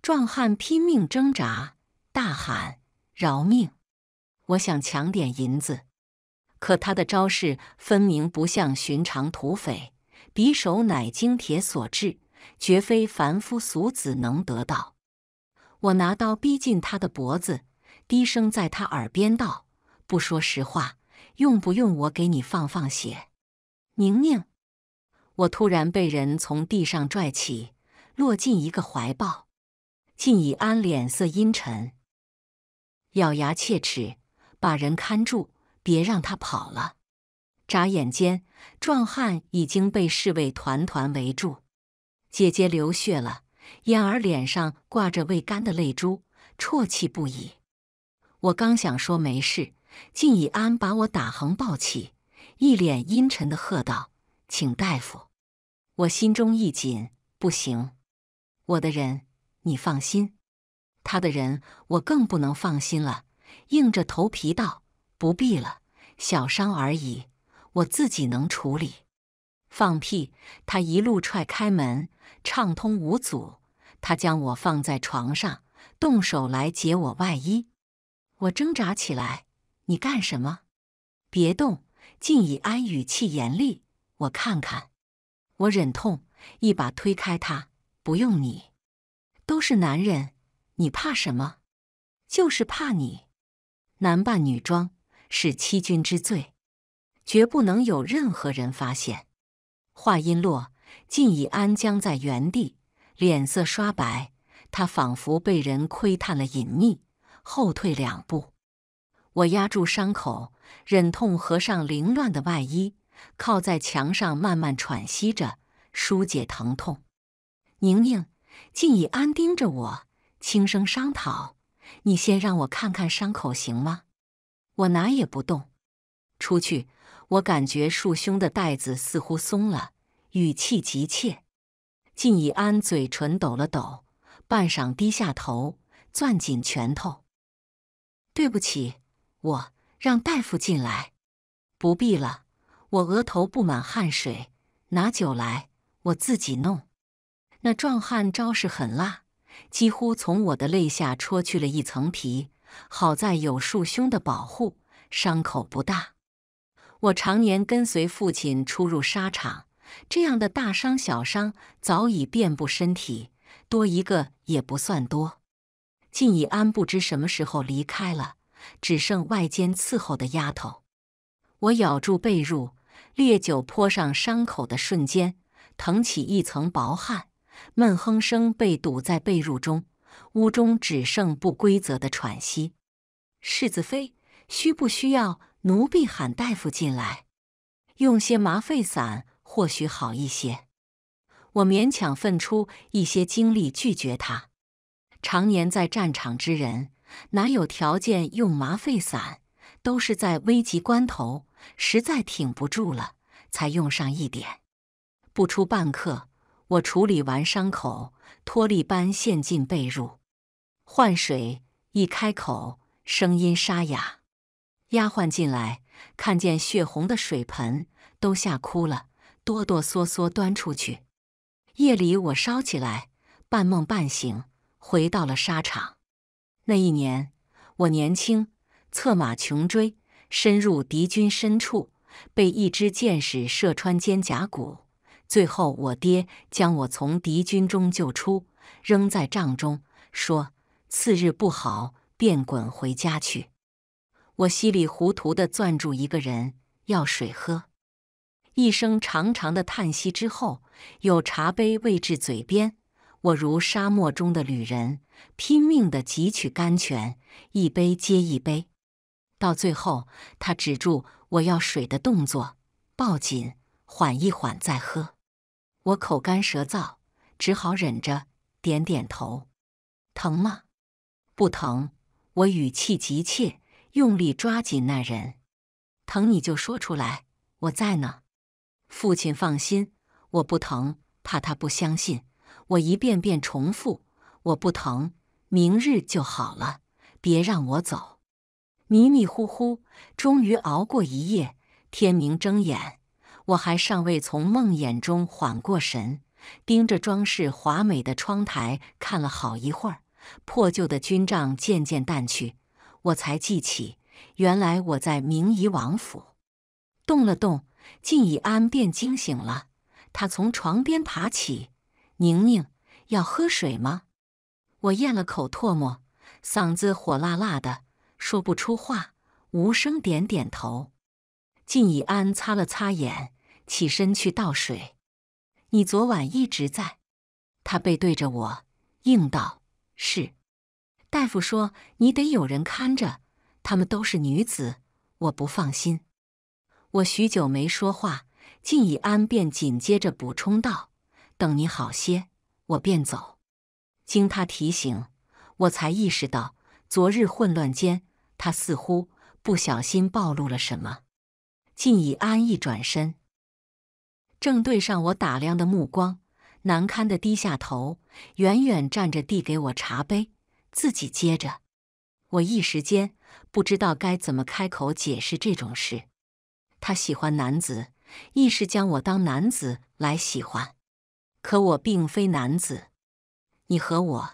壮汉拼命挣扎。大喊：“饶命！我想抢点银子。”可他的招式分明不像寻常土匪，匕首乃精铁所制，绝非凡夫俗子能得到。我拿刀逼近他的脖子，低声在他耳边道：“不说实话，用不用我给你放放血？”宁宁，我突然被人从地上拽起，落进一个怀抱。靳以安脸色阴沉。咬牙切齿，把人看住，别让他跑了！眨眼间，壮汉已经被侍卫团团围住。姐姐流血了，燕儿脸上挂着未干的泪珠，啜泣不已。我刚想说没事，靳以安把我打横抱起，一脸阴沉的喝道：“请大夫！”我心中一紧，不行，我的人，你放心。他的人，我更不能放心了。硬着头皮道：“不必了，小伤而已，我自己能处理。”放屁！他一路踹开门，畅通无阻。他将我放在床上，动手来解我外衣。我挣扎起来：“你干什么？别动！”静以安语气严厉：“我看看。”我忍痛一把推开他：“不用你，都是男人。”你怕什么？就是怕你男扮女装是欺君之罪，绝不能有任何人发现。话音落，靳以安僵在原地，脸色刷白，他仿佛被人窥探了隐秘，后退两步。我压住伤口，忍痛合上凌乱的外衣，靠在墙上慢慢喘息着，纾解疼痛。宁宁，靳以安盯着我。轻声商讨，你先让我看看伤口行吗？我哪也不动。出去！我感觉束胸的带子似乎松了，语气急切。靳以安嘴唇抖了抖，半晌低下头，攥紧拳头。对不起，我让大夫进来。不必了，我额头布满汗水，拿酒来，我自己弄。那壮汉招式狠辣。几乎从我的肋下戳去了一层皮，好在有束胸的保护，伤口不大。我常年跟随父亲出入沙场，这样的大伤小伤早已遍布身体，多一个也不算多。靳以安不知什么时候离开了，只剩外间伺候的丫头。我咬住被褥，烈酒泼上伤口的瞬间，腾起一层薄汗。闷哼声被堵在被褥中，屋中只剩不规则的喘息。世子妃需不需要奴婢喊大夫进来？用些麻沸散或许好一些。我勉强分出一些精力拒绝他。常年在战场之人，哪有条件用麻沸散？都是在危急关头，实在挺不住了才用上一点。不出半刻。我处理完伤口，脱力般陷进被褥，换水。一开口，声音沙哑。丫鬟进来，看见血红的水盆，都吓哭了，哆哆嗦嗦端出去。夜里我烧起来，半梦半醒，回到了沙场。那一年我年轻，策马穷追，深入敌军深处，被一支箭矢射穿肩胛骨。最后，我爹将我从敌军中救出，扔在帐中，说：“次日不好，便滚回家去。”我稀里糊涂地攥住一个人要水喝，一声长长的叹息之后，有茶杯喂至嘴边，我如沙漠中的旅人，拼命地汲取甘泉，一杯接一杯。到最后，他止住我要水的动作，抱紧，缓一缓再喝。我口干舌燥，只好忍着，点点头。疼吗？不疼。我语气急切，用力抓紧那人。疼你就说出来，我在呢。父亲放心，我不疼。怕他不相信，我一遍遍重复，我不疼，明日就好了。别让我走。迷迷糊糊，终于熬过一夜，天明睁眼。我还尚未从梦魇中缓过神，盯着装饰华美的窗台看了好一会儿，破旧的军帐渐渐淡去，我才记起，原来我在明夷王府。动了动，靳以安便惊醒了，他从床边爬起：“宁宁，要喝水吗？”我咽了口唾沫，嗓子火辣辣的，说不出话，无声点点头。靳以安擦了擦眼，起身去倒水。你昨晚一直在。他背对着我，应道：“是。”大夫说：“你得有人看着，他们都是女子，我不放心。”我许久没说话，靳以安便紧接着补充道：“等你好些，我便走。”经他提醒，我才意识到昨日混乱间，他似乎不小心暴露了什么。竟已安一转身，正对上我打量的目光，难堪的低下头，远远站着递给我茶杯，自己接着。我一时间不知道该怎么开口解释这种事。他喜欢男子，亦是将我当男子来喜欢，可我并非男子。你和我，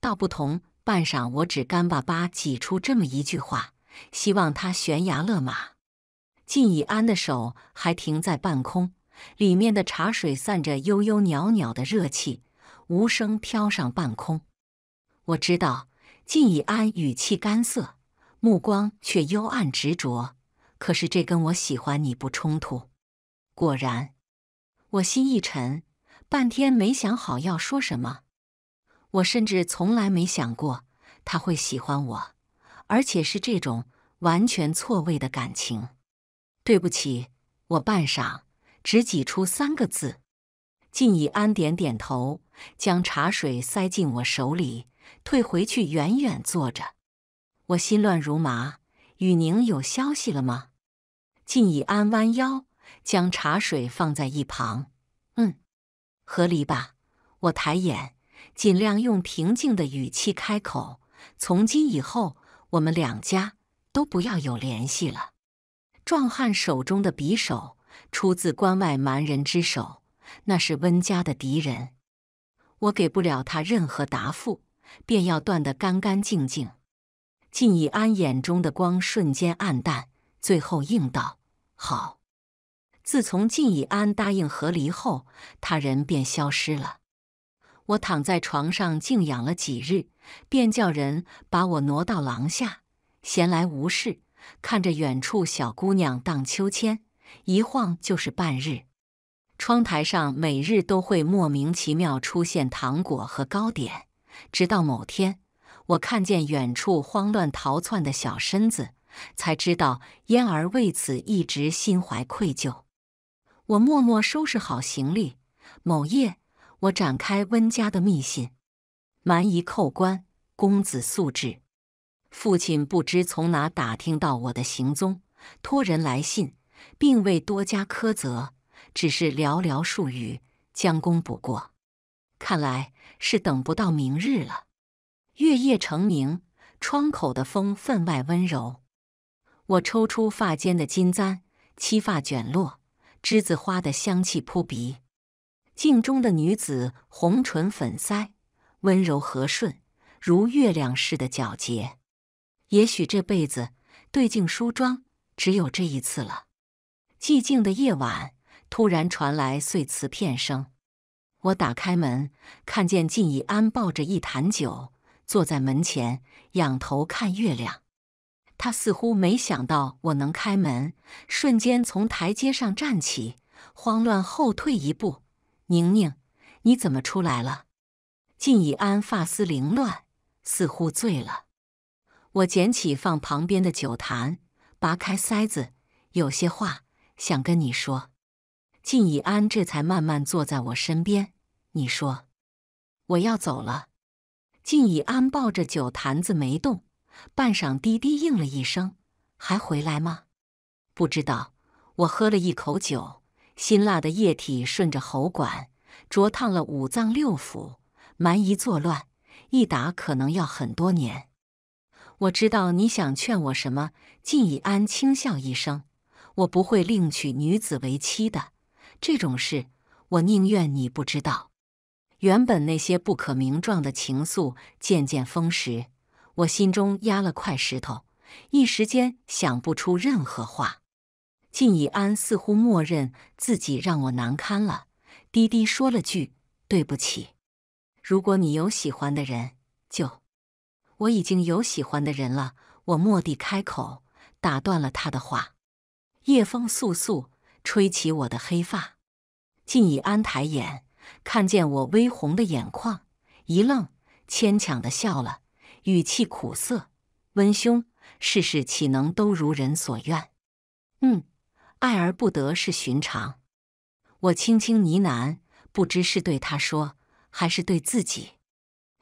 倒不同。半晌，我只干巴巴挤出这么一句话，希望他悬崖勒马。靳以安的手还停在半空，里面的茶水散着悠悠袅袅的热气，无声飘上半空。我知道，靳以安语气干涩，目光却幽暗执着。可是这跟我喜欢你不冲突。果然，我心一沉，半天没想好要说什么。我甚至从来没想过他会喜欢我，而且是这种完全错位的感情。对不起，我半晌只挤出三个字。靳以安点点头，将茶水塞进我手里，退回去远远坐着。我心乱如麻，雨宁有消息了吗？靳以安弯腰将茶水放在一旁，嗯，合理吧？我抬眼，尽量用平静的语气开口：“从今以后，我们两家都不要有联系了。”壮汉手中的匕首出自关外蛮人之手，那是温家的敌人。我给不了他任何答复，便要断得干干净净。靳以安眼中的光瞬间暗淡，最后应道：“好。”自从靳以安答应和离后，他人便消失了。我躺在床上静养了几日，便叫人把我挪到廊下，闲来无事。看着远处小姑娘荡秋千，一晃就是半日。窗台上每日都会莫名其妙出现糖果和糕点，直到某天，我看见远处慌乱逃窜的小身子，才知道嫣儿为此一直心怀愧疚。我默默收拾好行李。某夜，我展开温家的密信：蛮夷寇关，公子素质。父亲不知从哪打听到我的行踪，托人来信，并未多加苛责，只是寥寥数语将功补过。看来是等不到明日了。月夜澄明，窗口的风分外温柔。我抽出发间的金簪，七发卷落，栀子花的香气扑鼻。镜中的女子，红唇粉腮，温柔和顺，如月亮似的皎洁。也许这辈子对镜梳妆只有这一次了。寂静的夜晚，突然传来碎瓷片声。我打开门，看见靳以安抱着一坛酒坐在门前，仰头看月亮。他似乎没想到我能开门，瞬间从台阶上站起，慌乱后退一步：“宁宁，你怎么出来了？”靳以安发丝凌乱，似乎醉了。我捡起放旁边的酒坛，拔开塞子，有些话想跟你说。靳以安这才慢慢坐在我身边。你说，我要走了。靳以安抱着酒坛子没动，半晌，低低应了一声：“还回来吗？”不知道。我喝了一口酒，辛辣的液体顺着喉管灼烫了五脏六腑。蛮夷作乱，一打可能要很多年。我知道你想劝我什么，靳以安轻笑一声：“我不会另娶女子为妻的，这种事我宁愿你不知道。”原本那些不可名状的情愫渐渐风蚀，我心中压了块石头，一时间想不出任何话。靳以安似乎默认自己让我难堪了，低低说了句：“对不起。”如果你有喜欢的人，就。我已经有喜欢的人了，我蓦地开口打断了他的话。夜风簌簌吹起我的黑发，靳以安抬眼看见我微红的眼眶，一愣，牵强的笑了，语气苦涩：“温兄，世事岂能都如人所愿？”嗯，爱而不得是寻常。我轻轻呢喃，不知是对他说还是对自己。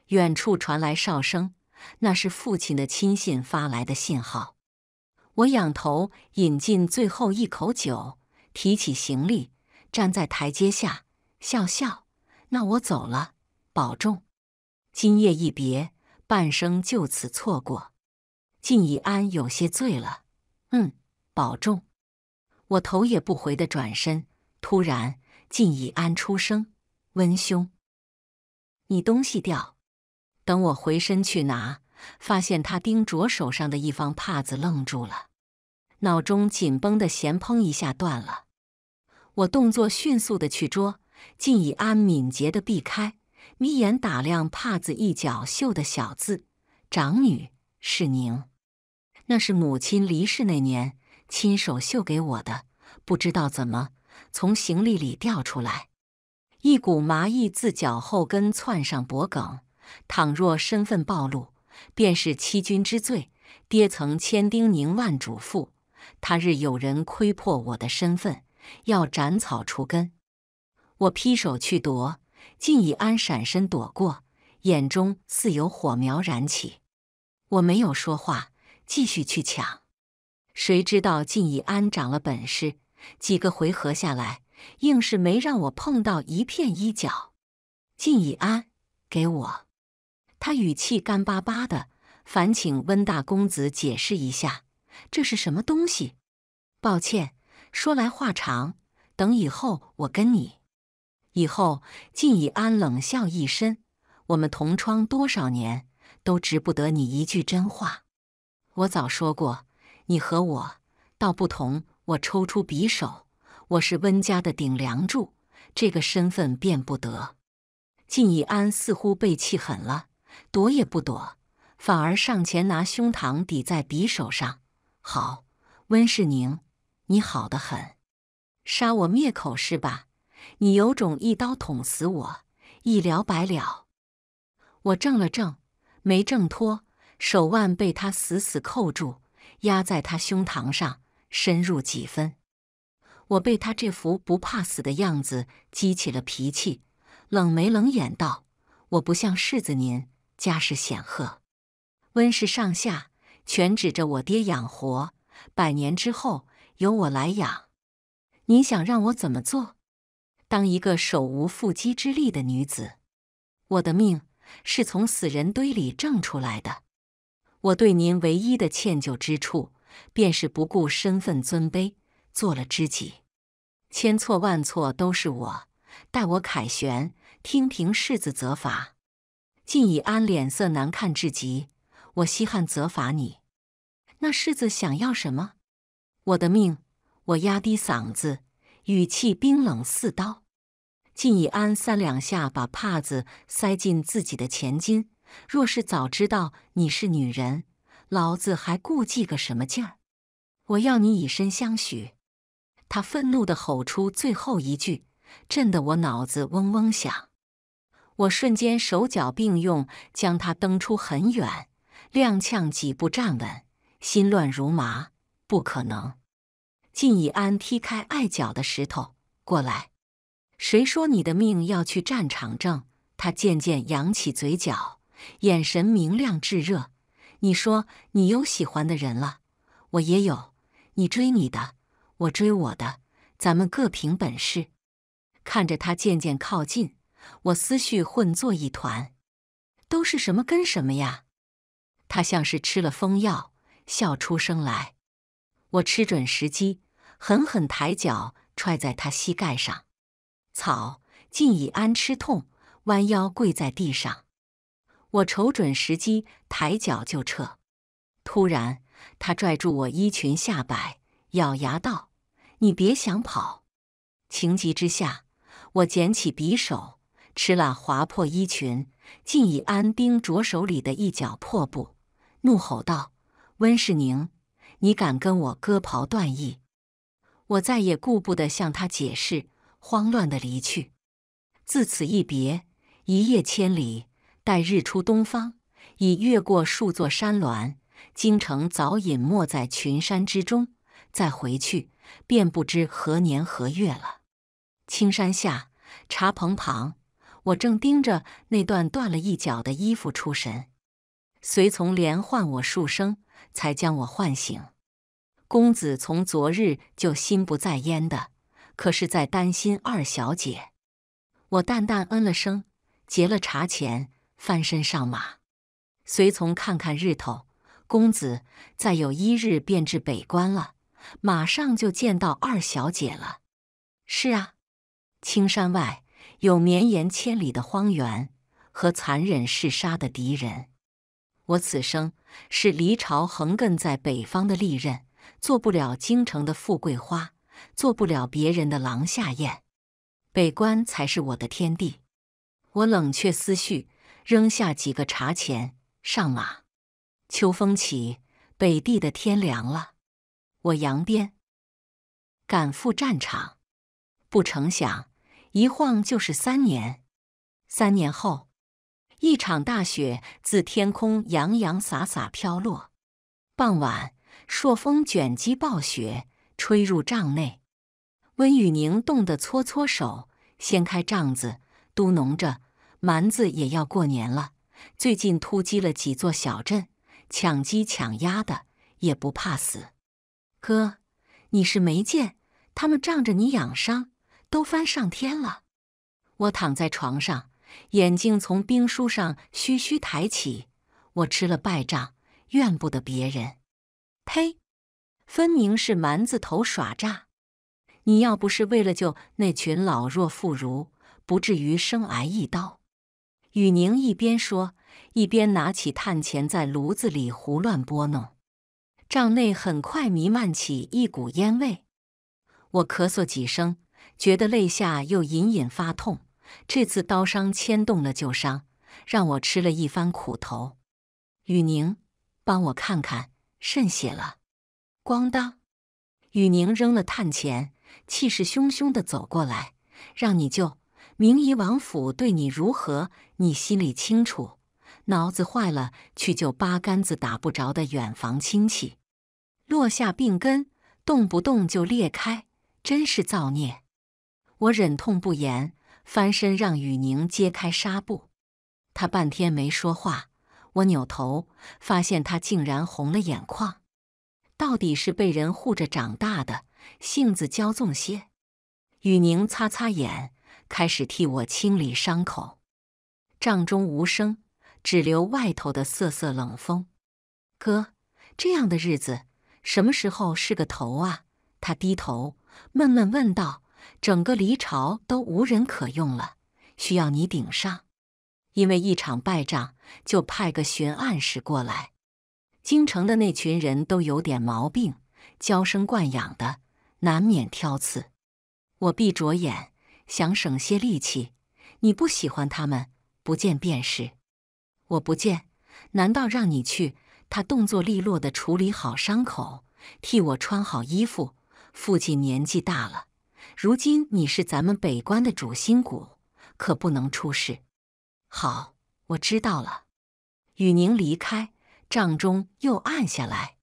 远处传来哨声。那是父亲的亲信发来的信号。我仰头饮尽最后一口酒，提起行李，站在台阶下，笑笑：“那我走了，保重。今夜一别，半生就此错过。”靳以安有些醉了：“嗯，保重。”我头也不回的转身，突然，靳以安出声：“温兄，你东西掉。”等我回身去拿，发现他盯着手上的一方帕子愣住了，脑中紧绷的弦砰一下断了。我动作迅速的去捉，竟以安敏捷的避开，眯眼打量帕子一角绣的小字：“长女是宁。”那是母亲离世那年亲手绣给我的，不知道怎么从行李里掉出来，一股麻意自脚后跟窜上脖梗。倘若身份暴露，便是欺君之罪。爹曾千叮咛万嘱咐，他日有人窥破我的身份，要斩草除根。我劈手去夺，靳以安闪身躲过，眼中似有火苗燃起。我没有说话，继续去抢。谁知道靳以安长了本事，几个回合下来，硬是没让我碰到一片衣角。靳以安，给我！他语气干巴巴的，烦请温大公子解释一下，这是什么东西？抱歉，说来话长。等以后我跟你，以后靳以安冷笑一声，我们同窗多少年，都值不得你一句真话。我早说过，你和我，倒不同。我抽出匕首，我是温家的顶梁柱，这个身份变不得。靳以安似乎被气狠了。躲也不躲，反而上前拿胸膛抵在匕首上。好，温世宁，你好得很，杀我灭口是吧？你有种，一刀捅死我，一了百了。我挣了挣，没挣脱，手腕被他死死扣住，压在他胸膛上，深入几分。我被他这副不怕死的样子激起了脾气，冷眉冷眼道：“我不像世子您。”家世显赫，温室上下全指着我爹养活，百年之后由我来养。你想让我怎么做？当一个手无缚鸡之力的女子？我的命是从死人堆里挣出来的。我对您唯一的歉疚之处，便是不顾身份尊卑，做了知己。千错万错都是我，待我凯旋，听凭世子责罚。靳以安脸色难看至极，我稀罕责罚你。那世子想要什么？我的命！我压低嗓子，语气冰冷似刀。靳以安三两下把帕子塞进自己的前襟。若是早知道你是女人，老子还顾忌个什么劲儿？我要你以身相许！他愤怒的吼出最后一句，震得我脑子嗡嗡响。我瞬间手脚并用，将他蹬出很远，踉跄几步站稳，心乱如麻。不可能！靳以安踢开碍脚的石头，过来。谁说你的命要去战场挣？他渐渐扬起嘴角，眼神明亮炙热。你说你有喜欢的人了，我也有。你追你的，我追我的，咱们各凭本事。看着他渐渐靠近。我思绪混作一团，都是什么跟什么呀？他像是吃了疯药，笑出声来。我吃准时机，狠狠抬脚踹在他膝盖上。草！靳以安吃痛，弯腰跪在地上。我瞅准时机，抬脚就撤。突然，他拽住我衣裙下摆，咬牙道：“你别想跑！”情急之下，我捡起匕首。吃了划破衣裙，竟以安兵着手里的一角破布，怒吼道：“温世宁，你敢跟我割袍断义！”我再也顾不得向他解释，慌乱的离去。自此一别，一夜千里，待日出东方，已越过数座山峦，京城早隐没在群山之中。再回去，便不知何年何月了。青山下，茶棚旁。我正盯着那段断了一角的衣服出神，随从连唤我数声，才将我唤醒。公子从昨日就心不在焉的，可是在担心二小姐。我淡淡嗯了声，结了茶钱，翻身上马。随从看看日头，公子再有一日便至北关了，马上就见到二小姐了。是啊，青山外。有绵延千里的荒原和残忍嗜杀的敌人，我此生是离朝横亘在北方的利刃，做不了京城的富贵花，做不了别人的廊下燕，北关才是我的天地。我冷却思绪，扔下几个茶钱，上马。秋风起，北地的天凉了，我扬鞭赶赴战场，不成想。一晃就是三年，三年后，一场大雪自天空洋洋洒洒飘落。傍晚，朔风卷积暴雪吹入帐内，温雨宁冻得搓搓手，掀开帐子，嘟哝着：“蛮子也要过年了。最近突击了几座小镇，抢鸡抢鸭的，也不怕死。哥，你是没见，他们仗着你养伤。”都翻上天了！我躺在床上，眼睛从兵书上徐徐抬起。我吃了败仗，怨不得别人。呸！分明是蛮子头耍诈。你要不是为了救那群老弱妇孺，不至于生挨一刀。雨宁一边说，一边拿起炭钳在炉子里胡乱拨弄。帐内很快弥漫起一股烟味。我咳嗽几声。觉得肋下又隐隐发痛，这次刀伤牵动了旧伤，让我吃了一番苦头。雨宁，帮我看看，渗血了。咣当，雨宁扔了炭钱，气势汹汹地走过来，让你救明仪王府对你如何？你心里清楚。脑子坏了，去救八竿子打不着的远房亲戚，落下病根，动不动就裂开，真是造孽。我忍痛不言，翻身让雨宁揭开纱布。他半天没说话，我扭头发现他竟然红了眼眶。到底是被人护着长大的，性子骄纵些。雨宁擦擦眼，开始替我清理伤口。帐中无声，只留外头的瑟瑟冷风。哥，这样的日子什么时候是个头啊？他低头闷闷问道。整个离朝都无人可用了，需要你顶上。因为一场败仗，就派个巡按使过来。京城的那群人都有点毛病，娇生惯养的，难免挑刺。我闭着眼，想省些力气。你不喜欢他们，不见便是。我不见，难道让你去？他动作利落地处理好伤口，替我穿好衣服。父亲年纪大了。如今你是咱们北关的主心骨，可不能出事。好，我知道了。雨宁离开，帐中又暗下来。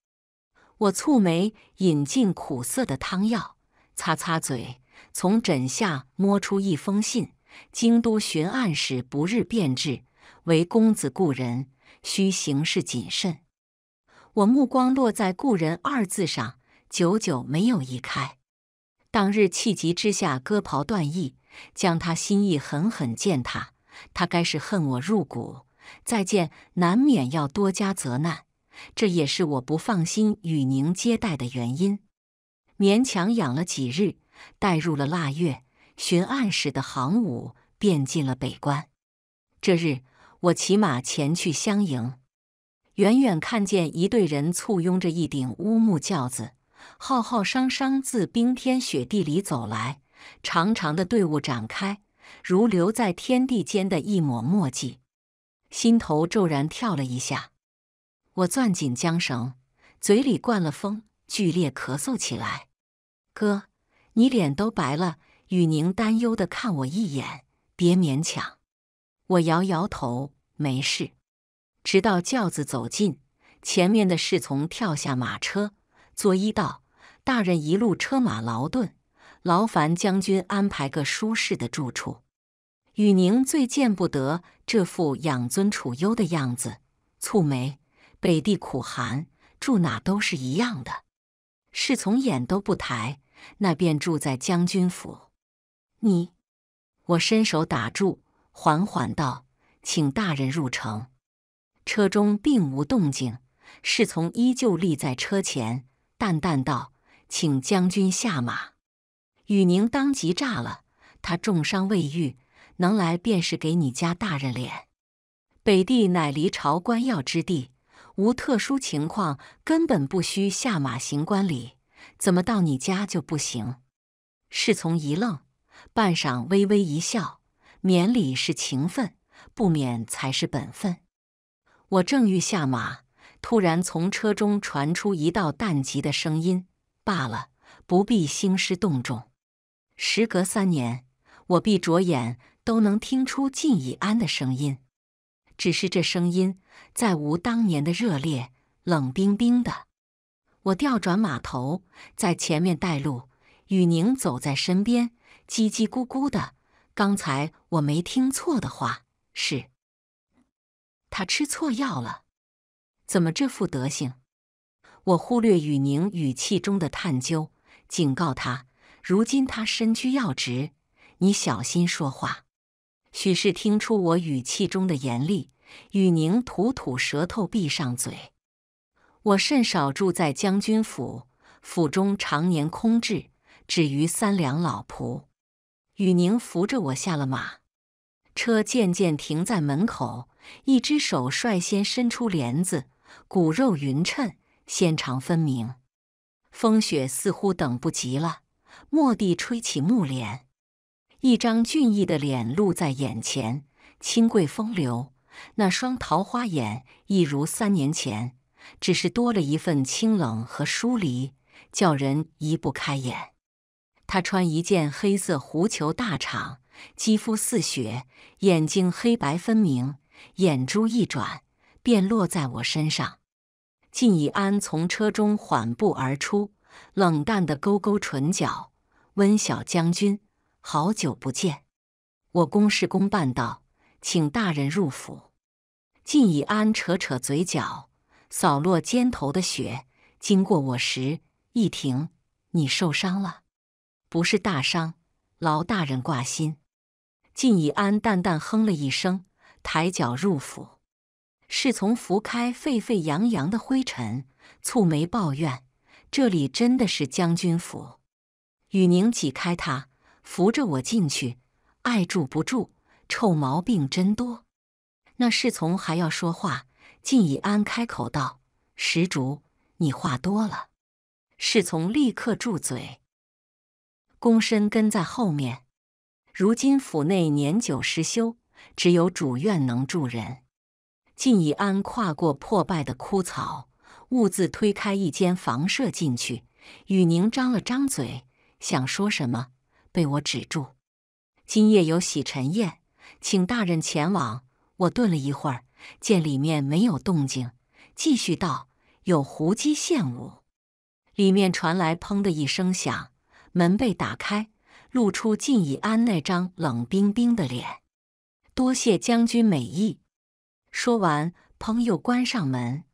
我蹙眉，饮尽苦涩的汤药，擦擦嘴，从枕下摸出一封信。京都巡案使不日便至，为公子故人，需行事谨慎。我目光落在“故人”二字上，久久没有移开。当日气急之下，割袍断义，将他心意狠狠践踏。他该是恨我入骨，再见难免要多加责难。这也是我不放心与您接待的原因。勉强养了几日，带入了腊月，巡按使的行伍便进了北关。这日，我骑马前去相迎，远远看见一队人簇拥着一顶乌木轿子。浩浩汤汤自冰天雪地里走来，长长的队伍展开，如留在天地间的一抹墨迹。心头骤然跳了一下，我攥紧缰绳，嘴里灌了风，剧烈咳嗽起来。哥，你脸都白了。雨宁担忧的看我一眼，别勉强。我摇摇头，没事。直到轿子走近，前面的侍从跳下马车。蓑衣道：“大人一路车马劳顿，劳烦将军安排个舒适的住处。”雨宁最见不得这副养尊处优的样子，蹙眉：“北地苦寒，住哪都是一样的。”侍从眼都不抬，那便住在将军府。你，我伸手打住，缓缓道：“请大人入城。”车中并无动静，侍从依旧立在车前。淡淡道：“请将军下马。”雨宁当即炸了，他重伤未愈，能来便是给你家大人脸。北地乃离朝官要之地，无特殊情况根本不需下马行官礼，怎么到你家就不行？侍从一愣，半晌微微一笑：“免礼是情分，不免才是本分。”我正欲下马。突然，从车中传出一道淡极的声音：“罢了，不必兴师动众。”时隔三年，我闭着眼都能听出靳以安的声音，只是这声音再无当年的热烈，冷冰冰的。我调转马头，在前面带路，雨宁走在身边，叽叽咕咕的。刚才我没听错的话，是他吃错药了。怎么这副德行？我忽略雨宁语气中的探究，警告他：如今他身居要职，你小心说话。许是听出我语气中的严厉，雨宁吐吐舌头，闭上嘴。我甚少住在将军府，府中常年空置，只余三两老仆。雨宁扶着我下了马车，渐渐停在门口，一只手率先伸出帘子。骨肉匀称，纤长分明。风雪似乎等不及了，蓦地吹起木帘，一张俊逸的脸露在眼前，清贵风流。那双桃花眼一如三年前，只是多了一份清冷和疏离，叫人移不开眼。他穿一件黑色狐裘大氅，肌肤似雪，眼睛黑白分明，眼珠一转。便落在我身上。靳以安从车中缓步而出，冷淡的勾勾唇角：“温小将军，好久不见。”我公事公办道：“请大人入府。”靳以安扯扯嘴角，扫落肩头的雪。经过我时，一停：“你受伤了？不是大伤，劳大人挂心。”靳以安淡淡哼了一声，抬脚入府。侍从拂开沸沸扬扬的灰尘，蹙眉抱怨：“这里真的是将军府。”雨宁挤开他，扶着我进去：“爱住不住，臭毛病真多。”那侍从还要说话，靳以安开口道：“石竹，你话多了。”侍从立刻住嘴，躬身跟在后面。如今府内年久失修，只有主院能住人。靳以安跨过破败的枯草，兀自推开一间房舍进去。雨宁张了张嘴，想说什么，被我止住。今夜有洗尘宴，请大人前往。我顿了一会儿，见里面没有动静，继续道：“有胡姬献舞。”里面传来“砰”的一声响，门被打开，露出靳以安那张冷冰冰的脸。“多谢将军美意。”说完，砰！又关上门。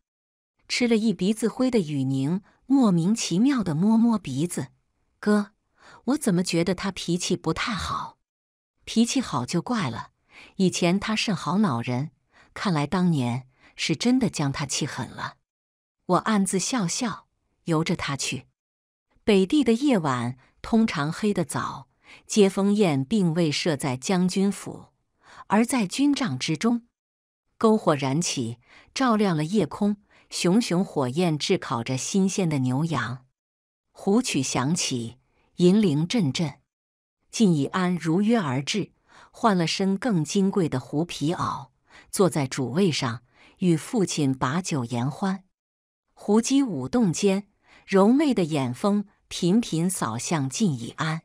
吃了一鼻子灰的雨宁莫名其妙的摸摸鼻子：“哥，我怎么觉得他脾气不太好？脾气好就怪了。以前他甚好恼人，看来当年是真的将他气狠了。”我暗自笑笑，由着他去。北地的夜晚通常黑得早，接风宴并未设在将军府，而在军帐之中。篝火燃起，照亮了夜空。熊熊火焰炙烤着新鲜的牛羊。胡曲响起，银铃阵阵。靳以安如约而至，换了身更金贵的狐皮袄，坐在主位上，与父亲把酒言欢。胡姬舞动间，柔媚的眼风频频扫向靳以安。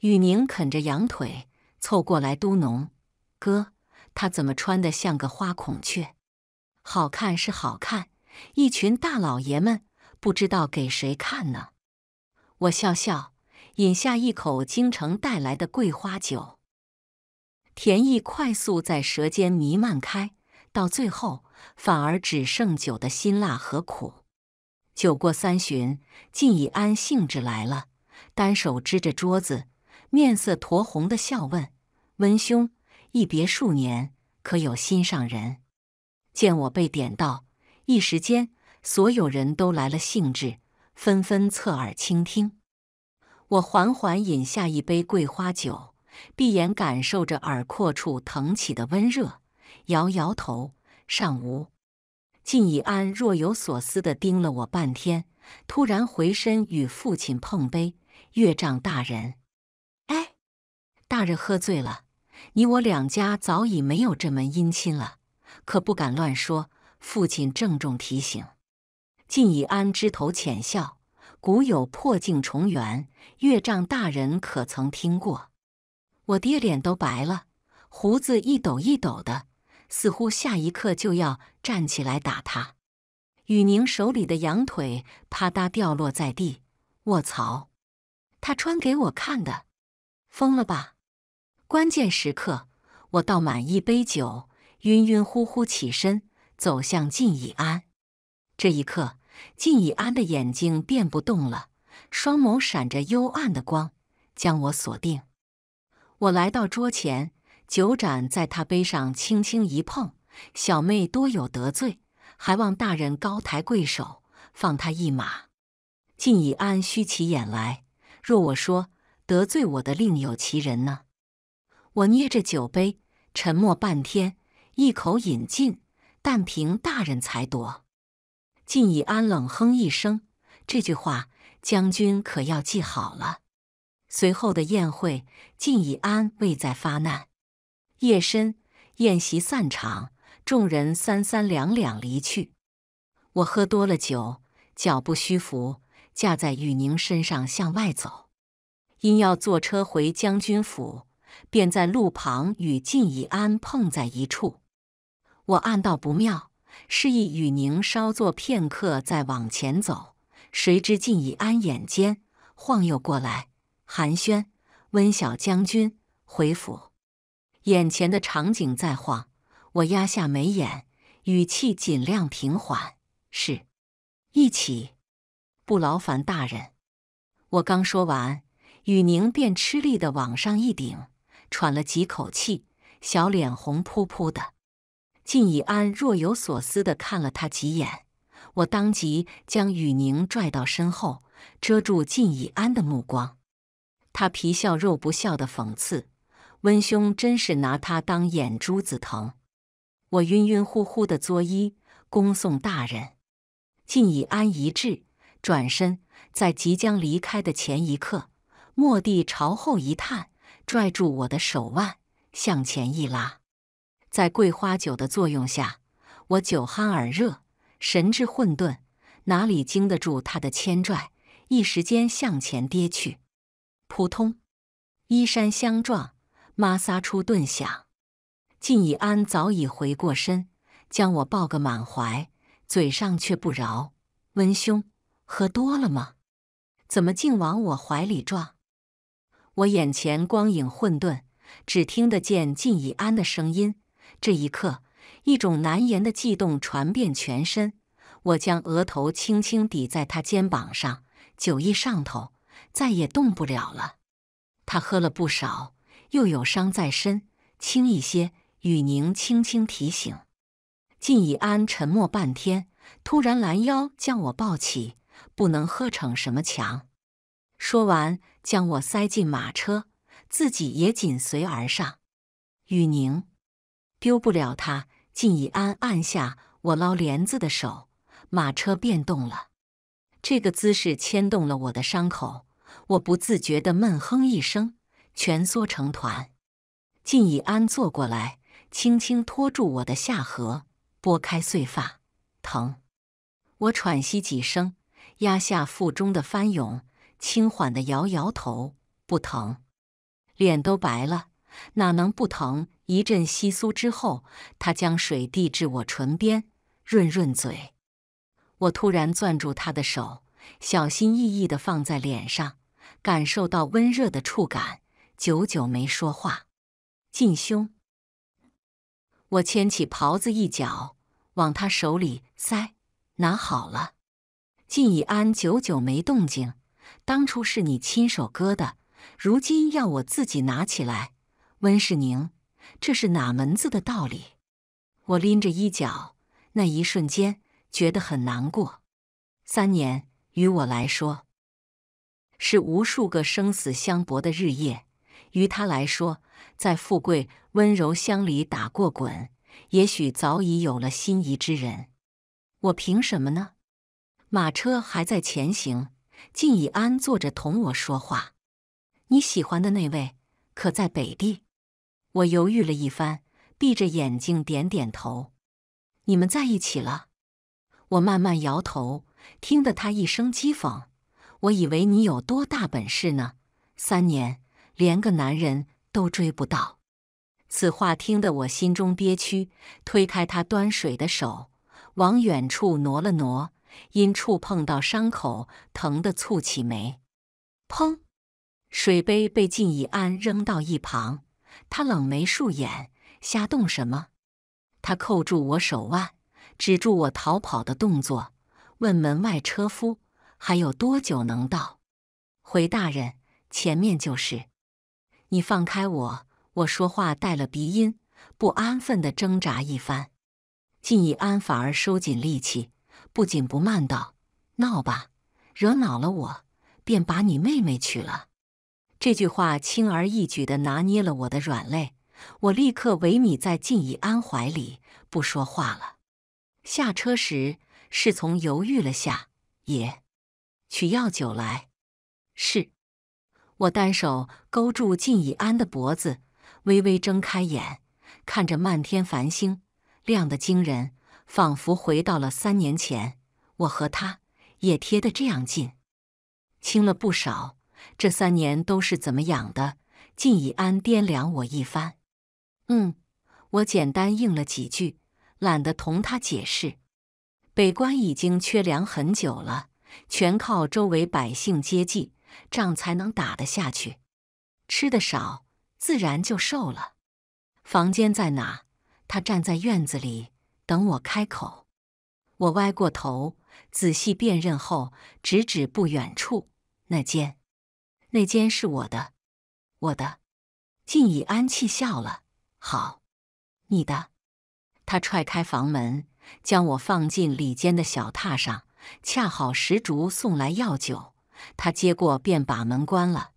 雨宁啃着羊腿，凑过来嘟哝：“哥。”他怎么穿的像个花孔雀？好看是好看，一群大老爷们不知道给谁看呢。我笑笑，饮下一口京城带来的桂花酒，甜意快速在舌尖弥漫开，到最后反而只剩酒的辛辣和苦。酒过三巡，靳以安兴致来了，单手支着桌子，面色酡红的笑问：“文兄。”一别数年，可有心上人？见我被点到，一时间所有人都来了兴致，纷纷侧耳倾听。我缓缓饮下一杯桂花酒，闭眼感受着耳廓处腾起的温热，摇摇头，尚无。靳以安若有所思地盯了我半天，突然回身与父亲碰杯：“岳丈大人，哎，大人喝醉了。”你我两家早已没有这门姻亲了，可不敢乱说。父亲郑重提醒。靳以安枝头浅笑。古有破镜重圆，岳丈大人可曾听过？我爹脸都白了，胡子一抖一抖的，似乎下一刻就要站起来打他。雨宁手里的羊腿啪嗒掉落在地。卧槽！他穿给我看的，疯了吧？关键时刻，我倒满一杯酒，晕晕乎乎起身走向靳以安。这一刻，靳以安的眼睛变不动了，双眸闪着幽暗的光，将我锁定。我来到桌前，酒盏在他杯上轻轻一碰：“小妹多有得罪，还望大人高抬贵手，放他一马。”靳以安虚起眼来：“若我说得罪我的另有其人呢？”我捏着酒杯，沉默半天，一口饮尽。但凭大人才夺。靳以安冷哼一声：“这句话，将军可要记好了。”随后的宴会，靳以安未再发难。夜深，宴席散场，众人三三两两离去。我喝多了酒，脚步虚浮，架在雨宁身上向外走，因要坐车回将军府。便在路旁与靳以安碰在一处，我暗道不妙，示意雨宁稍作片刻再往前走。谁知靳以安眼尖，晃悠过来寒暄：“温小将军，回府。”眼前的场景在晃，我压下眉眼，语气尽量平缓：“是一起，不劳烦大人。”我刚说完，雨宁便吃力地往上一顶。喘了几口气，小脸红扑扑的。靳以安若有所思地看了他几眼，我当即将雨宁拽到身后，遮住靳以安的目光。他皮笑肉不笑的讽刺：“温兄真是拿他当眼珠子疼。”我晕晕乎乎的作揖，恭送大人。靳以安一滞，转身在即将离开的前一刻，蓦地朝后一探。拽住我的手腕，向前一拉，在桂花酒的作用下，我酒酣耳热，神志混沌，哪里经得住他的牵拽？一时间向前跌去，扑通，衣衫相撞，妈撒出顿响。靳以安早已回过身，将我抱个满怀，嘴上却不饶：“温兄，喝多了吗？怎么竟往我怀里撞？”我眼前光影混沌，只听得见靳以安的声音。这一刻，一种难言的悸动传遍全身。我将额头轻轻抵在他肩膀上，酒意上头，再也动不了了。他喝了不少，又有伤在身，轻一些。雨宁轻轻提醒。靳以安沉默半天，突然拦腰将我抱起，不能喝成什么强。说完。将我塞进马车，自己也紧随而上。雨宁丢不了他，靳以安按下我捞帘子的手，马车便动了。这个姿势牵动了我的伤口，我不自觉地闷哼一声，蜷缩成团。靳以安坐过来，轻轻托住我的下颌，拨开碎发，疼。我喘息几声，压下腹中的翻涌。轻缓地摇摇头，不疼，脸都白了，哪能不疼？一阵稀疏之后，他将水递至我唇边，润润嘴。我突然攥住他的手，小心翼翼地放在脸上，感受到温热的触感，久久没说话。进兄，我牵起袍子一角，往他手里塞，拿好了。靳以安久久没动静。当初是你亲手割的，如今要我自己拿起来，温世宁，这是哪门子的道理？我拎着衣角，那一瞬间觉得很难过。三年于我来说，是无数个生死相搏的日夜；于他来说，在富贵温柔乡里打过滚，也许早已有了心仪之人。我凭什么呢？马车还在前行。靳以安坐着同我说话：“你喜欢的那位可在北地？”我犹豫了一番，闭着眼睛点点头。“你们在一起了？”我慢慢摇头，听得他一声讥讽：“我以为你有多大本事呢，三年连个男人都追不到。”此话听得我心中憋屈，推开他端水的手，往远处挪了挪。因触碰到伤口，疼得蹙起眉。砰！水杯被靳以安扔到一旁。他冷眉竖眼，瞎动什么？他扣住我手腕，止住我逃跑的动作，问门外车夫：“还有多久能到？”回大人：“前面就是。”你放开我！我说话带了鼻音，不安分的挣扎一番。靳以安反而收紧力气。不紧不慢道：“闹吧，惹恼了我，便把你妹妹娶了。”这句话轻而易举地拿捏了我的软肋，我立刻萎靡在靳以安怀里，不说话了。下车时，侍从犹豫了下：“爷，取药酒来。”是。我单手勾住靳以安的脖子，微微睁开眼，看着漫天繁星，亮得惊人。仿佛回到了三年前，我和他也贴得这样近，亲了不少。这三年都是怎么养的？靳以安掂量我一番，嗯，我简单应了几句，懒得同他解释。北关已经缺粮很久了，全靠周围百姓接济，仗才能打得下去。吃得少，自然就瘦了。房间在哪？他站在院子里。等我开口，我歪过头仔细辨认后，直指不远处那间，那间是我的，我的。靳以安气笑了：“好，你的。”他踹开房门，将我放进里间的小榻上。恰好石竹送来药酒，他接过便把门关了。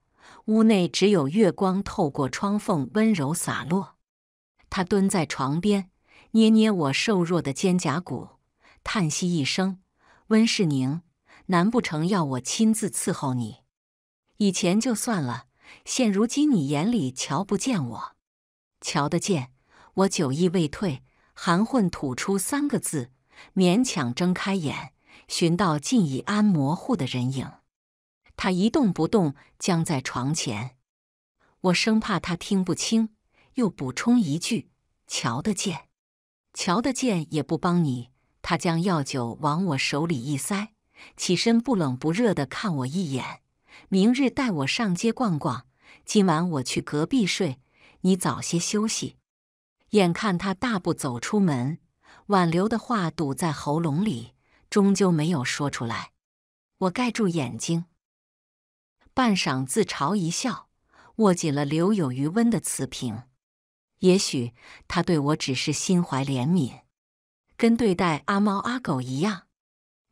屋内只有月光透过窗缝温柔洒落。他蹲在床边。捏捏我瘦弱的肩胛骨，叹息一声：“温世宁，难不成要我亲自伺候你？以前就算了，现如今你眼里瞧不见我，瞧得见？我酒意未退，含混吐出三个字，勉强睁开眼，寻到近以安模糊的人影。他一动不动僵在床前，我生怕他听不清，又补充一句：瞧得见。”瞧得见也不帮你，他将药酒往我手里一塞，起身不冷不热的看我一眼。明日带我上街逛逛，今晚我去隔壁睡，你早些休息。眼看他大步走出门，挽留的话堵在喉咙里，终究没有说出来。我盖住眼睛，半晌自嘲一笑，握紧了留有余温的瓷瓶。也许他对我只是心怀怜悯，跟对待阿猫阿狗一样。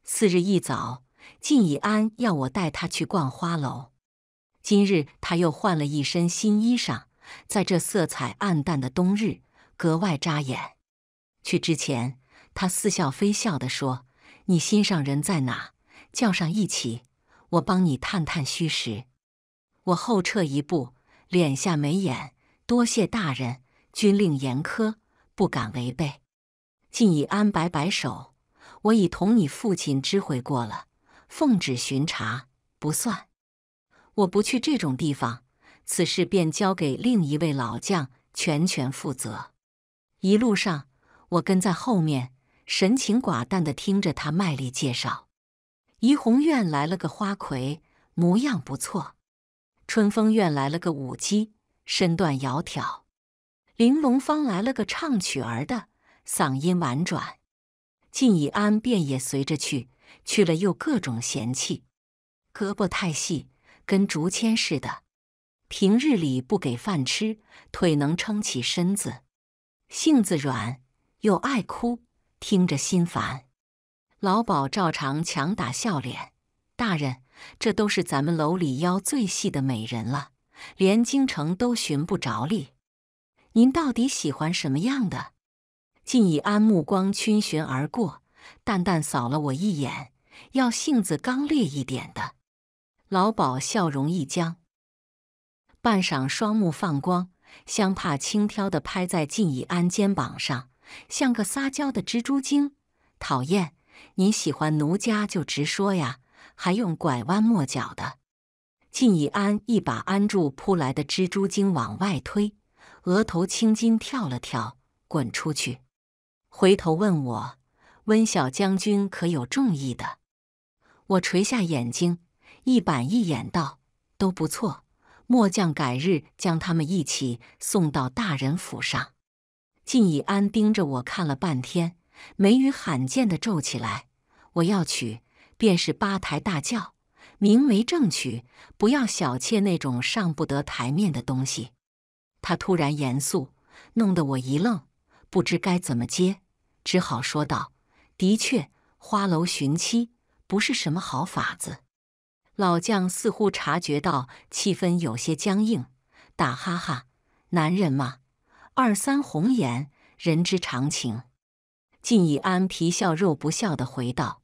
次日一早，靳以安要我带他去逛花楼。今日他又换了一身新衣裳，在这色彩暗淡的冬日格外扎眼。去之前，他似笑非笑的说：“你心上人在哪？叫上一起，我帮你探探虚实。”我后撤一步，敛下眉眼，多谢大人。军令严苛，不敢违背。靳以安摆摆手：“我已同你父亲知会过了，奉旨巡查不算。我不去这种地方，此事便交给另一位老将全权负责。”一路上，我跟在后面，神情寡淡地听着他卖力介绍：怡红院来了个花魁，模样不错；春风院来了个舞姬，身段窈窕。玲珑方来了个唱曲儿的，嗓音婉转，靳以安便也随着去，去了又各种嫌弃：胳膊太细，跟竹签似的；平日里不给饭吃，腿能撑起身子；性子软，又爱哭，听着心烦。老鸨照常强打笑脸：“大人，这都是咱们楼里腰最细的美人了，连京城都寻不着哩。”您到底喜欢什么样的？靳以安目光逡巡而过，淡淡扫了我一眼，要性子刚烈一点的。老鸨笑容一僵，半晌，双目放光，香帕轻佻地拍在靳以安肩膀上，像个撒娇的蜘蛛精。讨厌！您喜欢奴家就直说呀，还用拐弯抹角的？靳以安一把按住扑来的蜘蛛精，往外推。额头青筋跳了跳，滚出去！回头问我：“温小将军可有中意的？”我垂下眼睛，一板一眼道：“都不错，末将改日将他们一起送到大人府上。”靳以安盯着我看了半天，眉宇罕见的皱起来：“我要娶，便是八抬大轿，名媒正娶，不要小妾那种上不得台面的东西。”他突然严肃，弄得我一愣，不知该怎么接，只好说道：“的确，花楼寻妻不是什么好法子。”老将似乎察觉到气氛有些僵硬，打哈哈：“男人嘛，二三红颜，人之常情。”靳以安皮笑肉不笑的回道：“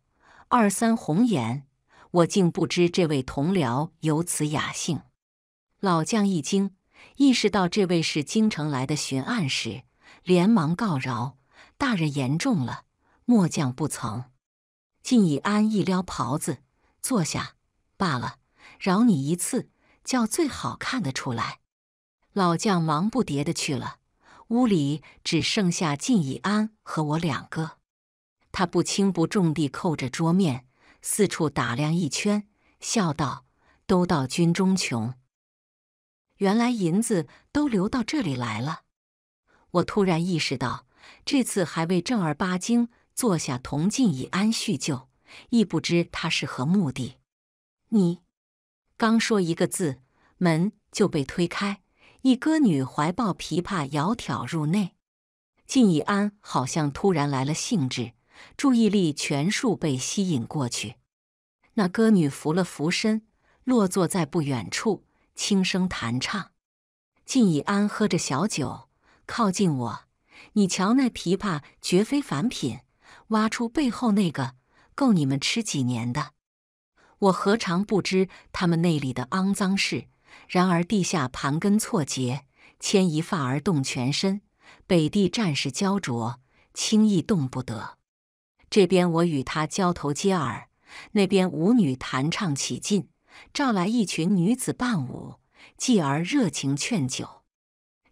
二三红颜，我竟不知这位同僚有此雅兴。”老将一惊。意识到这位是京城来的巡按时，连忙告饶：“大人言重了，末将不曾。”靳以安一撩袍子，坐下，罢了，饶你一次，叫最好看的出来。老将忙不迭的去了，屋里只剩下靳以安和我两个。他不轻不重地扣着桌面，四处打量一圈，笑道：“都到军中穷。”原来银子都流到这里来了，我突然意识到，这次还未正儿八经坐下同晋以安叙旧，亦不知他是何目的。你刚说一个字，门就被推开，一歌女怀抱琵琶，窈窕入内。靳以安好像突然来了兴致，注意力全数被吸引过去。那歌女扶了扶身，落坐在不远处。轻声弹唱，靳以安喝着小酒，靠近我。你瞧，那琵琶绝非凡品，挖出背后那个，够你们吃几年的。我何尝不知他们那里的肮脏事？然而地下盘根错节，牵一发而动全身，北地战事焦灼，轻易动不得。这边我与他交头接耳，那边舞女弹唱起劲。召来一群女子伴舞，继而热情劝酒。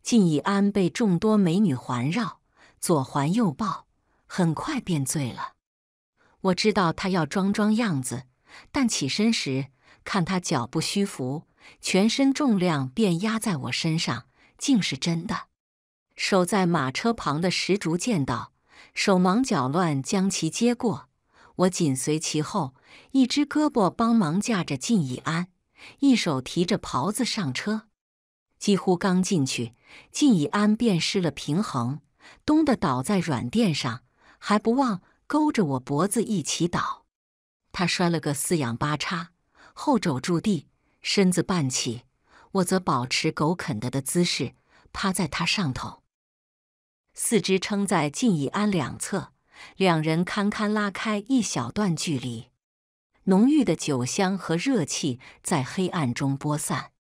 靳以安被众多美女环绕，左环右抱，很快便醉了。我知道他要装装样子，但起身时看他脚步虚浮，全身重量便压在我身上，竟是真的。守在马车旁的石竹见到，手忙脚乱将其接过，我紧随其后。一只胳膊帮忙架着靳以安，一手提着袍子上车。几乎刚进去，靳以安便失了平衡，咚地倒在软垫上，还不忘勾着我脖子一起倒。他摔了个四仰八叉，后肘住地，身子半起。我则保持狗啃的的姿势，趴在他上头，四肢撑在靳以安两侧，两人堪堪拉开一小段距离。浓郁的酒香和热气在黑暗中播散，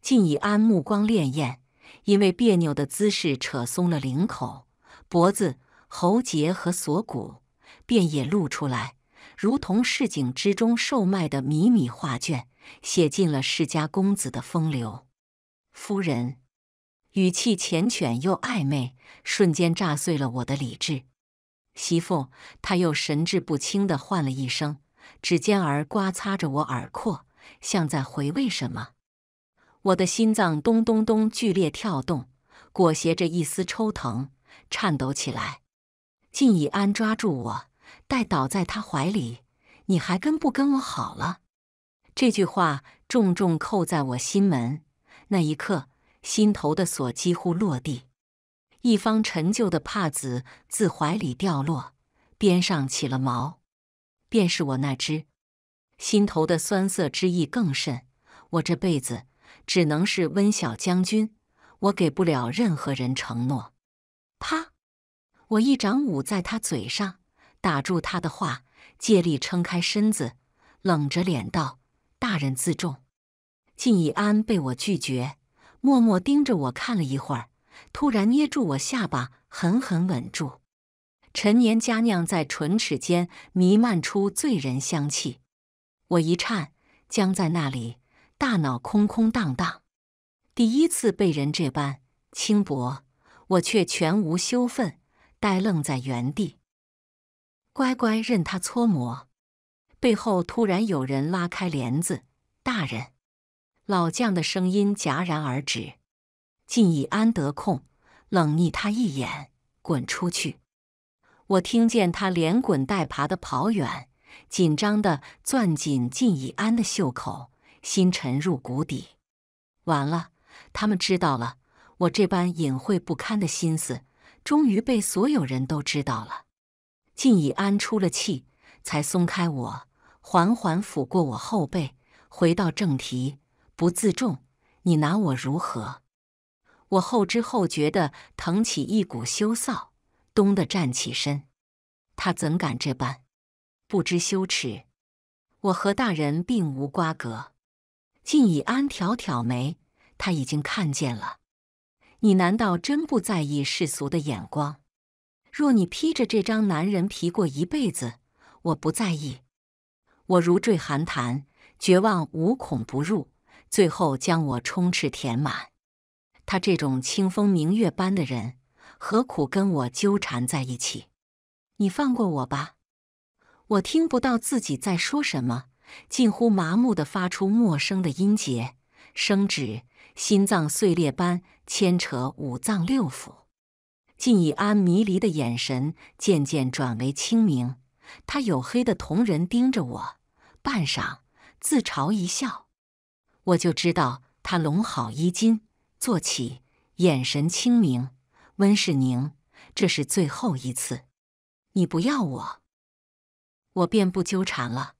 靳以安目光潋滟，因为别扭的姿势扯松了领口，脖子、喉结和锁骨便也露出来，如同市井之中售卖的靡靡画卷，写尽了世家公子的风流。夫人，语气缱绻又暧昧，瞬间炸碎了我的理智。媳妇，他又神志不清地唤了一声。指尖儿刮擦着我耳廓，像在回味什么。我的心脏咚咚咚剧烈跳动，裹挟着一丝抽疼，颤抖起来。靳以安抓住我，待倒在他怀里。你还跟不跟我好了？这句话重重扣在我心门。那一刻，心头的锁几乎落地。一方陈旧的帕子自怀里掉落，边上起了毛。便是我那只，心头的酸涩之意更甚。我这辈子只能是温小将军，我给不了任何人承诺。啪！我一掌捂在他嘴上，打住他的话，借力撑开身子，冷着脸道：“大人自重。”靳以安被我拒绝，默默盯着我看了一会儿，突然捏住我下巴，狠狠吻住。陈年佳酿在唇齿间弥漫出醉人香气，我一颤僵在那里，大脑空空荡荡。第一次被人这般轻薄，我却全无羞愤，呆愣在原地，乖乖任他搓磨。背后突然有人拉开帘子，大人，老将的声音戛然而止。晋以安得空，冷睨他一眼，滚出去。我听见他连滚带爬的跑远，紧张的攥紧靳以安的袖口，心沉入谷底。完了，他们知道了，我这般隐晦不堪的心思，终于被所有人都知道了。靳以安出了气，才松开我，缓缓抚过我后背，回到正题：“不自重，你拿我如何？”我后知后觉的腾起一股羞臊。咚的站起身，他怎敢这般，不知羞耻！我和大人并无瓜葛。靳以安挑挑眉，他已经看见了。你难道真不在意世俗的眼光？若你披着这张男人皮过一辈子，我不在意。我如坠寒潭，绝望无孔不入，最后将我充斥填满。他这种清风明月般的人。何苦跟我纠缠在一起？你放过我吧！我听不到自己在说什么，近乎麻木的发出陌生的音节，声指心脏碎裂般牵扯五脏六腑。靳以安迷离的眼神渐渐转为清明，他黝黑的瞳仁盯着我，半晌自嘲一笑。我就知道他拢好衣襟，坐起，眼神清明。温世宁，这是最后一次，你不要我，我便不纠缠了。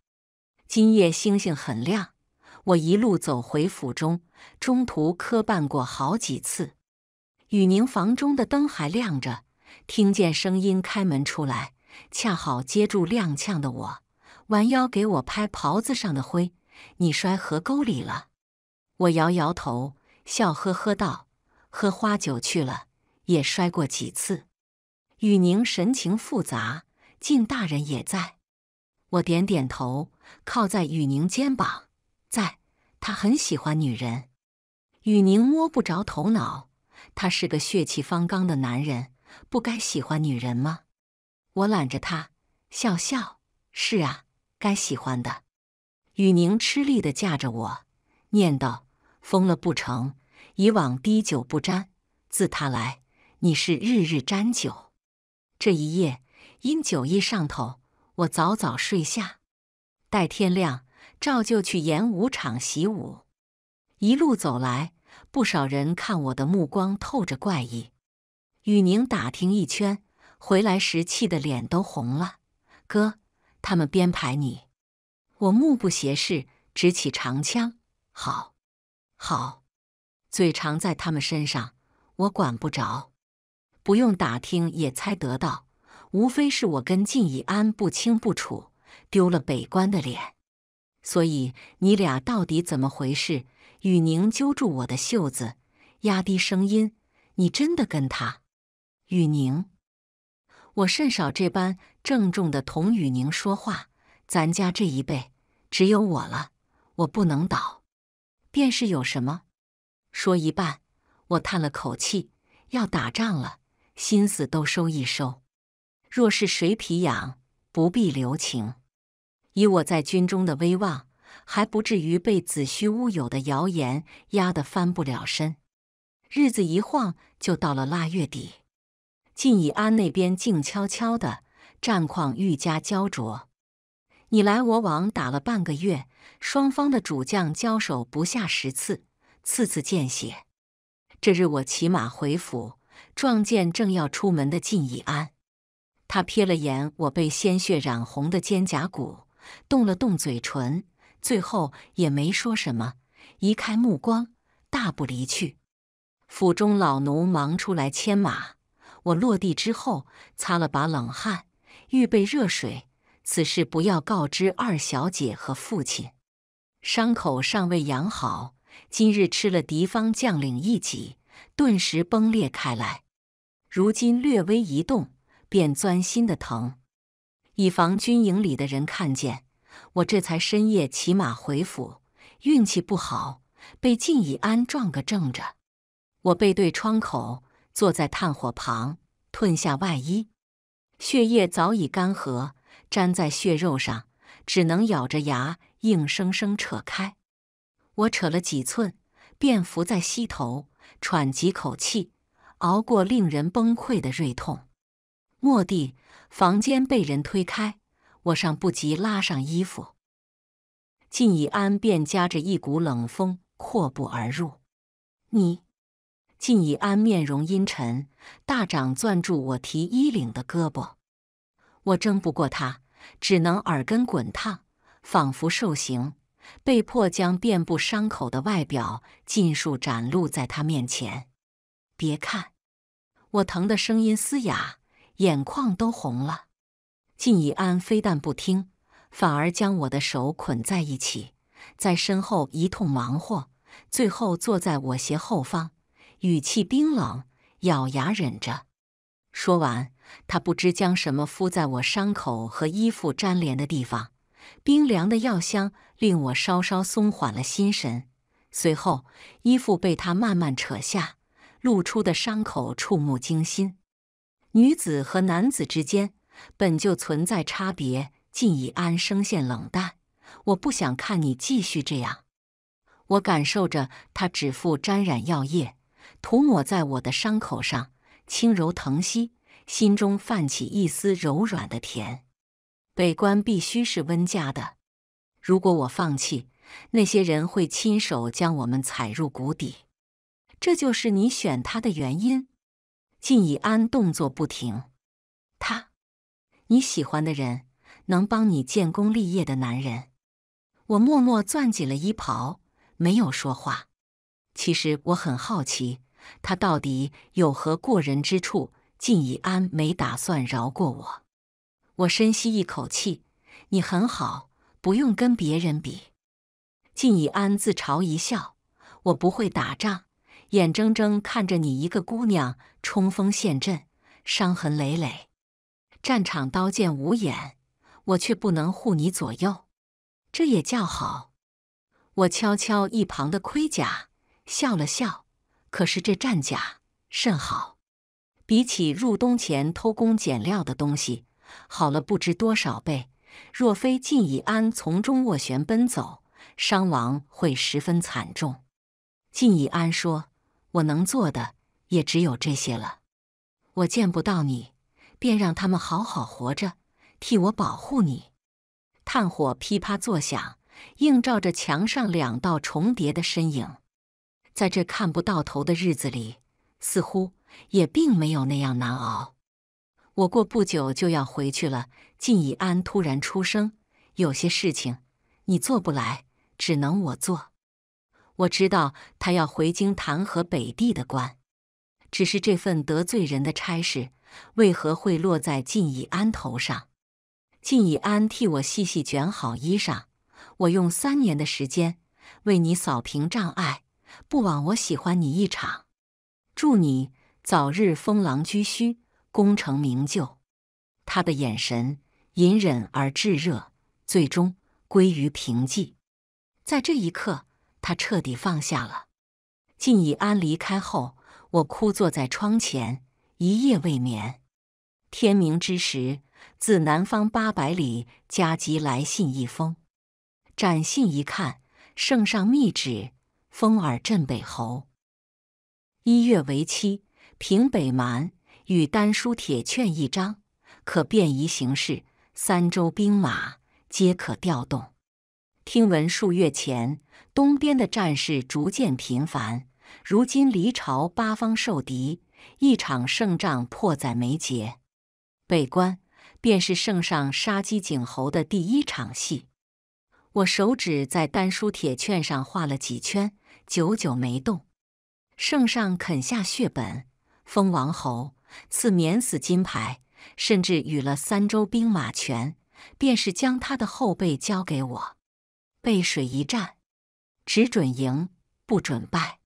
今夜星星很亮，我一路走回府中，中途磕绊过好几次。雨宁房中的灯还亮着，听见声音开门出来，恰好接住踉跄的我，弯腰给我拍袍子上的灰。你摔河沟里了？我摇摇头，笑呵呵道：“喝花酒去了。”也摔过几次，雨宁神情复杂。靳大人也在，我点点头，靠在雨宁肩膀，在他很喜欢女人。雨宁摸不着头脑，他是个血气方刚的男人，不该喜欢女人吗？我揽着他，笑笑：“是啊，该喜欢的。”雨宁吃力地架着我，念道：“疯了不成？以往滴酒不沾，自他来。”你是日日沾酒，这一夜因酒意上头，我早早睡下。待天亮，照旧去演武场习武。一路走来，不少人看我的目光透着怪异。雨宁打听一圈回来时，气得脸都红了。哥，他们编排你。我目不斜视，执起长枪，好，好，嘴长在他们身上，我管不着。不用打听也猜得到，无非是我跟靳以安不清不楚，丢了北关的脸。所以你俩到底怎么回事？雨宁揪住我的袖子，压低声音：“你真的跟他？”雨宁，我甚少这般郑重的同雨宁说话。咱家这一辈只有我了，我不能倒。便是有什么，说一半。我叹了口气，要打仗了。心思都收一收，若是谁皮痒，不必留情。以我在军中的威望，还不至于被子虚乌有的谣言压得翻不了身。日子一晃就到了腊月底，晋以安那边静悄悄的，战况愈加焦灼。你来我往打了半个月，双方的主将交手不下十次，次次见血。这日我骑马回府。撞见正要出门的靳以安，他瞥了眼我被鲜血染红的肩胛骨，动了动嘴唇，最后也没说什么，移开目光，大步离去。府中老奴忙出来牵马。我落地之后，擦了把冷汗，预备热水。此事不要告知二小姐和父亲。伤口尚未养好，今日吃了敌方将领一戟。顿时崩裂开来，如今略微一动便钻心的疼。以防军营里的人看见，我这才深夜骑马回府。运气不好，被靳以安撞个正着。我背对窗口，坐在炭火旁，褪下外衣，血液早已干涸，粘在血肉上，只能咬着牙硬生生扯开。我扯了几寸，便伏在膝头。喘几口气，熬过令人崩溃的锐痛。蓦地，房间被人推开，我尚不及拉上衣服，靳以安便夹着一股冷风阔步而入。你，靳以安面容阴沉，大掌攥住我提衣领的胳膊，我争不过他，只能耳根滚烫，仿佛受刑。被迫将遍布伤口的外表尽数展露在他面前。别看我疼的声音嘶哑，眼眶都红了。靳以安非但不听，反而将我的手捆在一起，在身后一通忙活，最后坐在我斜后方，语气冰冷，咬牙忍着。说完，他不知将什么敷在我伤口和衣服粘连的地方。冰凉的药香令我稍稍松缓了心神，随后衣服被他慢慢扯下，露出的伤口触目惊心。女子和男子之间本就存在差别。靳以安声线冷淡：“我不想看你继续这样。”我感受着他指腹沾染药液，涂抹在我的伤口上，轻柔疼惜，心中泛起一丝柔软的甜。北关必须是温家的。如果我放弃，那些人会亲手将我们踩入谷底。这就是你选他的原因。靳以安动作不停，他你喜欢的人，能帮你建功立业的男人。我默默攥紧了衣袍，没有说话。其实我很好奇，他到底有何过人之处。靳以安没打算饶过我。我深吸一口气，你很好，不用跟别人比。靳以安自嘲一笑，我不会打仗，眼睁睁看着你一个姑娘冲锋陷阵，伤痕累累。战场刀剑无眼，我却不能护你左右，这也叫好？我敲敲一旁的盔甲，笑了笑。可是这战甲甚好，比起入冬前偷工减料的东西。好了不知多少倍，若非靳以安从中斡旋奔走，伤亡会十分惨重。靳以安说：“我能做的也只有这些了。我见不到你，便让他们好好活着，替我保护你。”炭火噼啪作响，映照着墙上两道重叠的身影。在这看不到头的日子里，似乎也并没有那样难熬。我过不久就要回去了。靳以安突然出声：“有些事情你做不来，只能我做。”我知道他要回京弹劾北地的官，只是这份得罪人的差事，为何会落在靳以安头上？靳以安替我细细卷好衣裳。我用三年的时间为你扫平障碍，不枉我喜欢你一场。祝你早日封狼居胥。功成名就，他的眼神隐忍而炙热，最终归于平静。在这一刻，他彻底放下了。靳以安离开后，我枯坐在窗前，一夜未眠。天明之时，自南方八百里加急来信一封。展信一看，圣上密旨，封尔镇北侯，一月为期，平北蛮。与丹书铁券一张，可便宜行事，三州兵马皆可调动。听闻数月前东边的战事逐渐频繁，如今离朝八方受敌，一场胜仗迫在眉睫。北关便是圣上杀鸡儆猴的第一场戏。我手指在丹书铁券上画了几圈，久久没动。圣上肯下血本封王侯。赐免死金牌，甚至予了三州兵马权，便是将他的后背交给我，背水一战，只准赢不准败。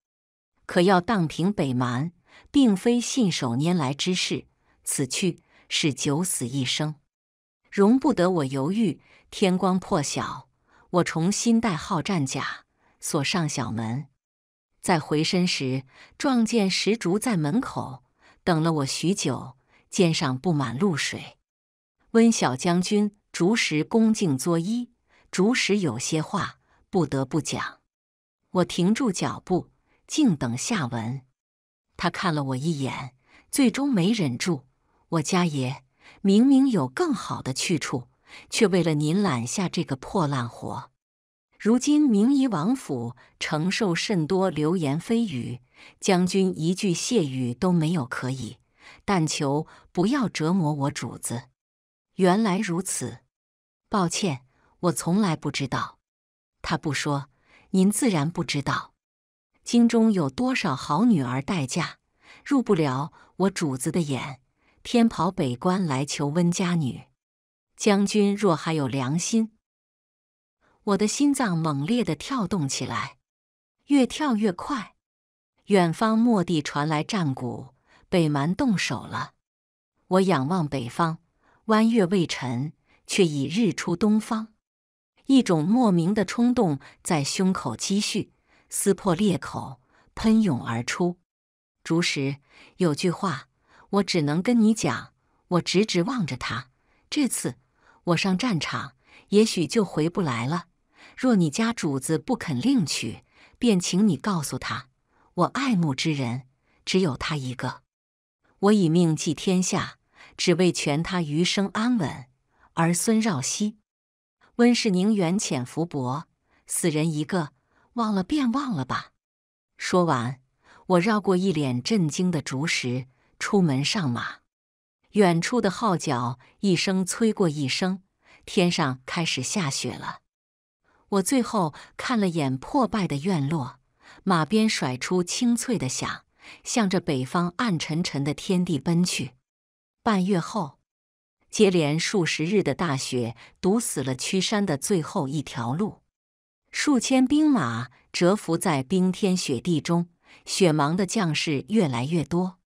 可要荡平北蛮，并非信手拈来之事，此去是九死一生，容不得我犹豫。天光破晓，我重新带好战甲，锁上小门，在回身时撞见石竹在门口。等了我许久，肩上布满露水。温小将军逐时恭敬作揖，逐时有些话不得不讲。我停住脚步，静等下文。他看了我一眼，最终没忍住：“我家爷明明有更好的去处，却为了您揽下这个破烂活。如今明夷王府承受甚多流言蜚语。”将军一句谢语都没有，可以，但求不要折磨我主子。原来如此，抱歉，我从来不知道。他不说，您自然不知道。京中有多少好女儿待嫁，入不了我主子的眼，偏跑北关来求温家女。将军若还有良心，我的心脏猛烈地跳动起来，越跳越快。远方蓦地传来战鼓，北蛮动手了。我仰望北方，弯月未沉，却已日出东方。一种莫名的冲动在胸口积蓄，撕破裂口，喷涌而出。竹石，有句话我只能跟你讲。我直直望着他。这次我上战场，也许就回不来了。若你家主子不肯另娶，便请你告诉他。我爱慕之人只有他一个，我以命祭天下，只为全他余生安稳，儿孙绕膝。温氏宁远，浅福薄，死人一个，忘了便忘了吧。说完，我绕过一脸震惊的竹石，出门上马。远处的号角一声催过一声，天上开始下雪了。我最后看了眼破败的院落。马鞭甩出清脆的响，向着北方暗沉沉的天地奔去。半月后，接连数十日的大雪堵死了屈山的最后一条路，数千兵马蛰伏在冰天雪地中，雪盲的将士越来越多。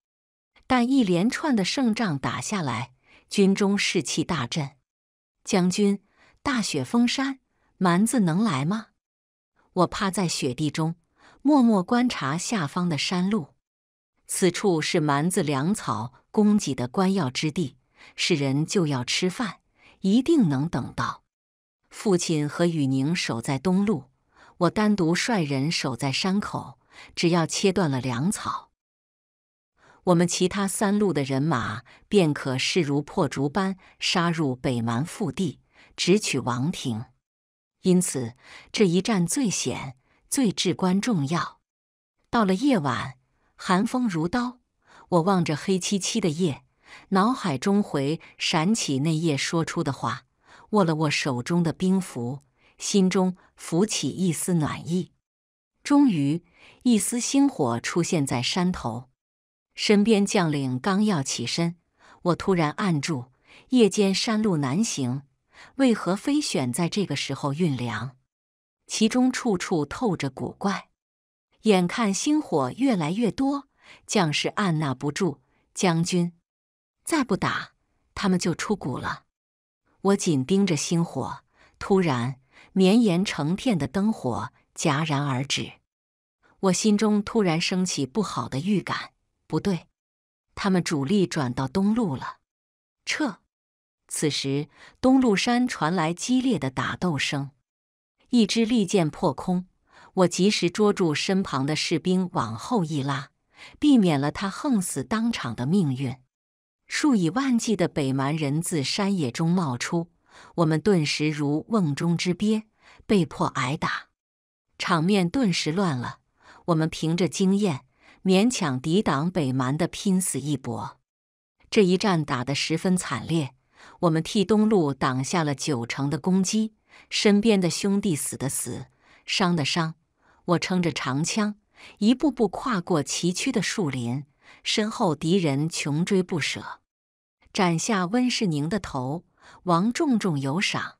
但一连串的胜仗打下来，军中士气大振。将军，大雪封山，蛮子能来吗？我趴在雪地中。默默观察下方的山路，此处是蛮子粮草供给的关要之地，是人就要吃饭，一定能等到。父亲和雨宁守在东路，我单独率人守在山口。只要切断了粮草，我们其他三路的人马便可势如破竹般杀入北蛮腹地，直取王庭。因此，这一战最险。最至关重要。到了夜晚，寒风如刀。我望着黑漆漆的夜，脑海中回闪起那夜说出的话，握了握手中的冰符，心中浮起一丝暖意。终于，一丝星火出现在山头。身边将领刚要起身，我突然按住。夜间山路难行，为何非选在这个时候运粮？其中处处透着古怪，眼看星火越来越多，将士按捺不住，将军，再不打，他们就出谷了。我紧盯着星火，突然绵延成片的灯火戛然而止，我心中突然升起不好的预感，不对，他们主力转到东路了，撤。此时，东麓山传来激烈的打斗声。一支利箭破空，我及时捉住身旁的士兵往后一拉，避免了他横死当场的命运。数以万计的北蛮人自山野中冒出，我们顿时如瓮中之鳖，被迫挨打，场面顿时乱了。我们凭着经验勉强抵挡北蛮的拼死一搏，这一战打得十分惨烈，我们替东路挡下了九成的攻击。身边的兄弟死的死，伤的伤，我撑着长枪，一步步跨过崎岖的树林，身后敌人穷追不舍。斩下温世宁的头，王重重有赏。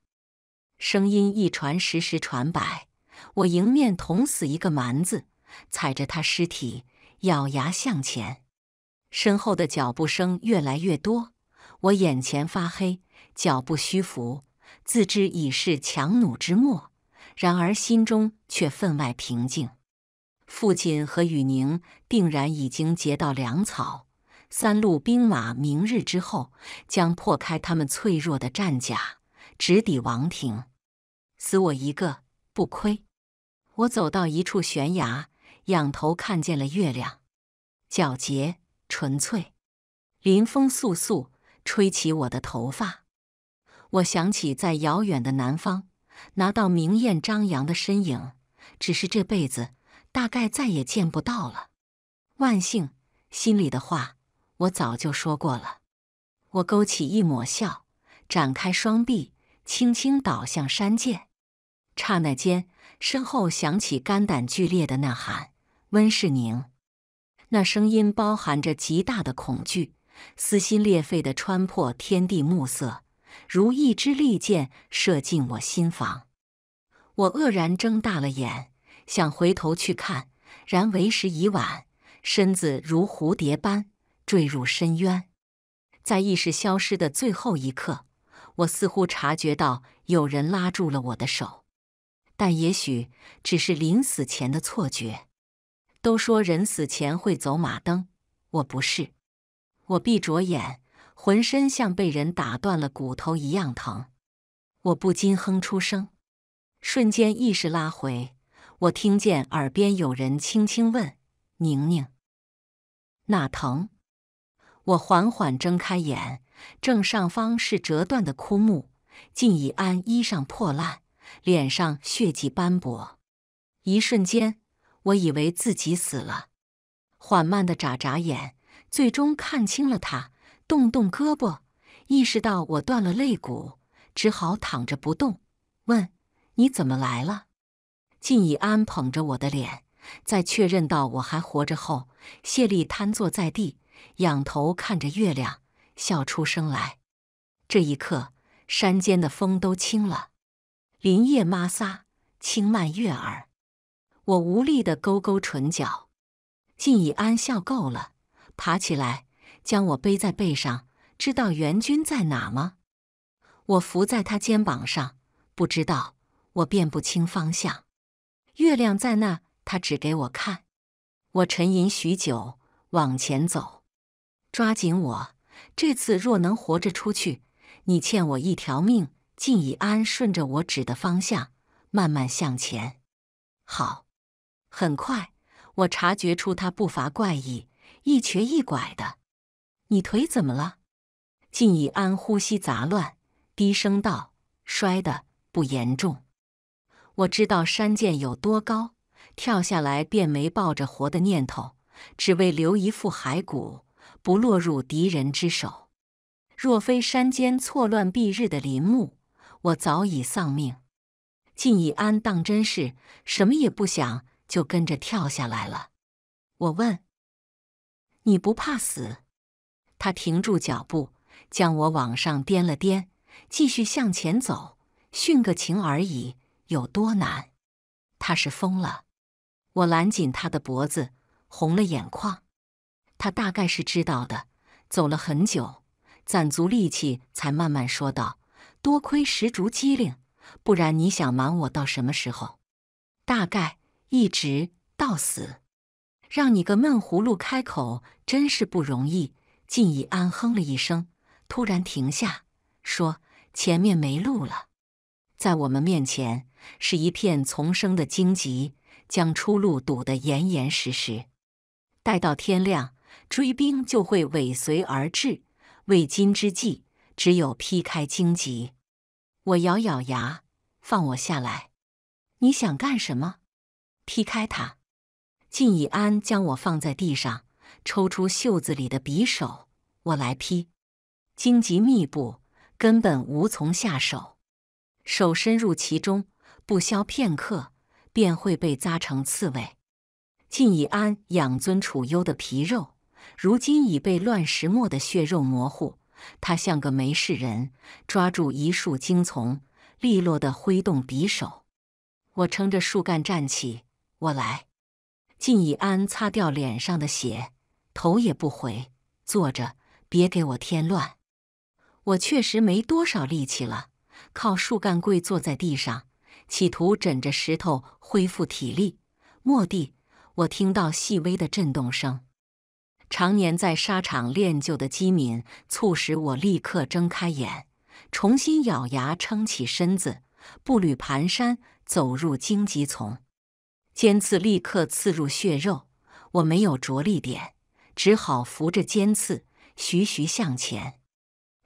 声音一传十，十传百。我迎面捅死一个蛮子，踩着他尸体，咬牙向前。身后的脚步声越来越多，我眼前发黑，脚步虚浮。自知已是强弩之末，然而心中却分外平静。父亲和雨宁定然已经截到粮草，三路兵马明日之后将破开他们脆弱的战甲，直抵王庭。死我一个不亏。我走到一处悬崖，仰头看见了月亮，皎洁纯粹，林风簌簌吹起我的头发。我想起在遥远的南方，拿到明艳张扬的身影，只是这辈子大概再也见不到了。万幸，心里的话我早就说过了。我勾起一抹笑，展开双臂，轻轻倒向山涧。刹那间，身后响起肝胆剧烈的呐喊：“温世宁！”那声音包含着极大的恐惧，撕心裂肺的穿破天地暮色。如一支利箭射进我心房，我愕然睁大了眼，想回头去看，然为时已晚，身子如蝴蝶般坠入深渊。在意识消失的最后一刻，我似乎察觉到有人拉住了我的手，但也许只是临死前的错觉。都说人死前会走马灯，我不是，我闭着眼。浑身像被人打断了骨头一样疼，我不禁哼出声。瞬间意识拉回，我听见耳边有人轻轻问：“宁宁，哪疼？”我缓缓睁开眼，正上方是折断的枯木，靳已安衣裳破烂，脸上血迹斑驳。一瞬间，我以为自己死了。缓慢的眨眨眼，最终看清了他。动动胳膊，意识到我断了肋骨，只好躺着不动。问你怎么来了？靳以安捧着我的脸，在确认到我还活着后，谢丽瘫坐在地，仰头看着月亮，笑出声来。这一刻，山间的风都轻了，林叶摩挲，轻慢悦耳。我无力地勾勾唇角。靳以安笑够了，爬起来。将我背在背上，知道援军在哪吗？我伏在他肩膀上，不知道，我辨不清方向。月亮在那，他指给我看。我沉吟许久，往前走。抓紧我，这次若能活着出去，你欠我一条命。靳以安顺着我指的方向慢慢向前。好，很快我察觉出他步伐怪异，一瘸一拐的。你腿怎么了？靳以安呼吸杂乱，低声道：“摔的不严重。”我知道山涧有多高，跳下来便没抱着活的念头，只为留一副骸骨，不落入敌人之手。若非山间错乱蔽日的林木，我早已丧命。靳以安当真是什么也不想，就跟着跳下来了。我问：“你不怕死？”他停住脚步，将我往上颠了颠，继续向前走，训个情而已，有多难？他是疯了！我揽紧他的脖子，红了眼眶。他大概是知道的，走了很久，攒足力气才慢慢说道：“多亏石竹机灵，不然你想瞒我到什么时候？大概一直到死，让你个闷葫芦开口，真是不容易。”靳以安哼了一声，突然停下，说：“前面没路了，在我们面前是一片丛生的荆棘，将出路堵得严严实实。待到天亮，追兵就会尾随而至。为今之计，只有劈开荆棘。”我咬咬牙，放我下来。你想干什么？劈开它。靳以安将我放在地上。抽出袖子里的匕首，我来劈。荆棘密布，根本无从下手。手深入其中，不消片刻便会被扎成刺猬。靳以安养尊处优的皮肉，如今已被乱石磨的血肉模糊。他像个没事人，抓住一束荆丛，利落地挥动匕首。我撑着树干站起，我来。靳以安擦掉脸上的血。头也不回，坐着，别给我添乱。我确实没多少力气了，靠树干跪坐在地上，企图枕着石头恢复体力。蓦地，我听到细微的震动声，常年在沙场练就的机敏促使我立刻睁开眼，重新咬牙撑起身子，步履蹒跚走入荆棘丛，尖刺立刻刺入血肉，我没有着力点。只好扶着尖刺，徐徐向前。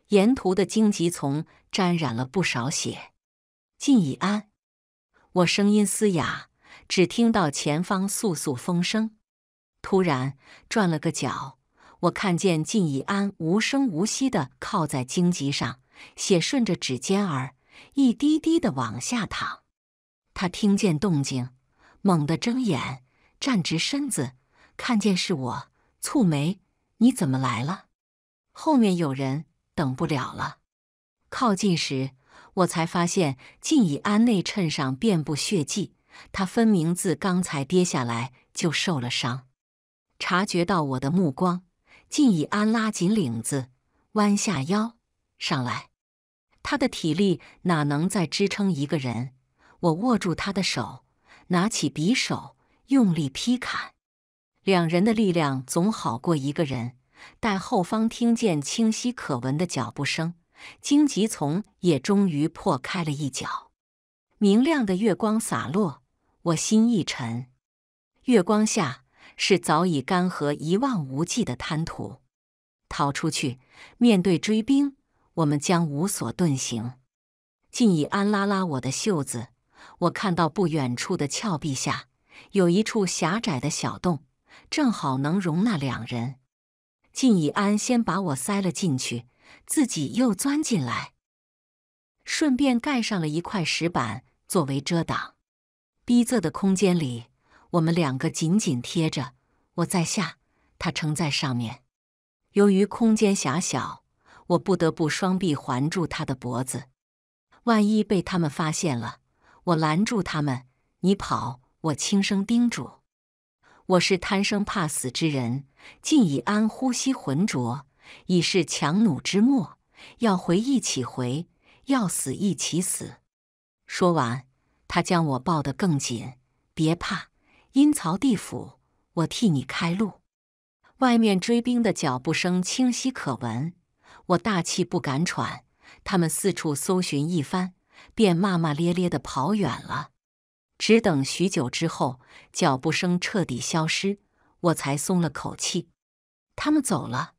沿途的荆棘丛沾染了不少血。靳以安，我声音嘶哑，只听到前方簌簌风声。突然转了个角，我看见靳以安无声无息的靠在荆棘上，血顺着指尖儿一滴滴的往下淌。他听见动静，猛地睁眼，站直身子，看见是我。蹙眉，你怎么来了？后面有人，等不了了。靠近时，我才发现靳以安内衬上遍布血迹，他分明自刚才跌下来就受了伤。察觉到我的目光，靳以安拉紧领子，弯下腰，上来。他的体力哪能再支撑一个人？我握住他的手，拿起匕首，用力劈砍。两人的力量总好过一个人。待后方听见清晰可闻的脚步声，荆棘丛也终于破开了一角。明亮的月光洒落，我心一沉。月光下是早已干涸、一望无际的滩涂。逃出去，面对追兵，我们将无所遁形。近义安拉拉我的袖子，我看到不远处的峭壁下有一处狭窄的小洞。正好能容纳两人。靳以安先把我塞了进去，自己又钻进来，顺便盖上了一块石板作为遮挡。逼仄的空间里，我们两个紧紧贴着，我在下，他撑在上面。由于空间狭小，我不得不双臂环住他的脖子。万一被他们发现了，我拦住他们，你跑！我轻声叮嘱。我是贪生怕死之人，尽以安呼吸浑浊，已是强弩之末，要回一起回，要死一起死。说完，他将我抱得更紧，别怕，阴曹地府我替你开路。外面追兵的脚步声清晰可闻，我大气不敢喘。他们四处搜寻一番，便骂骂咧咧地跑远了。只等许久之后，脚步声彻底消失，我才松了口气。他们走了。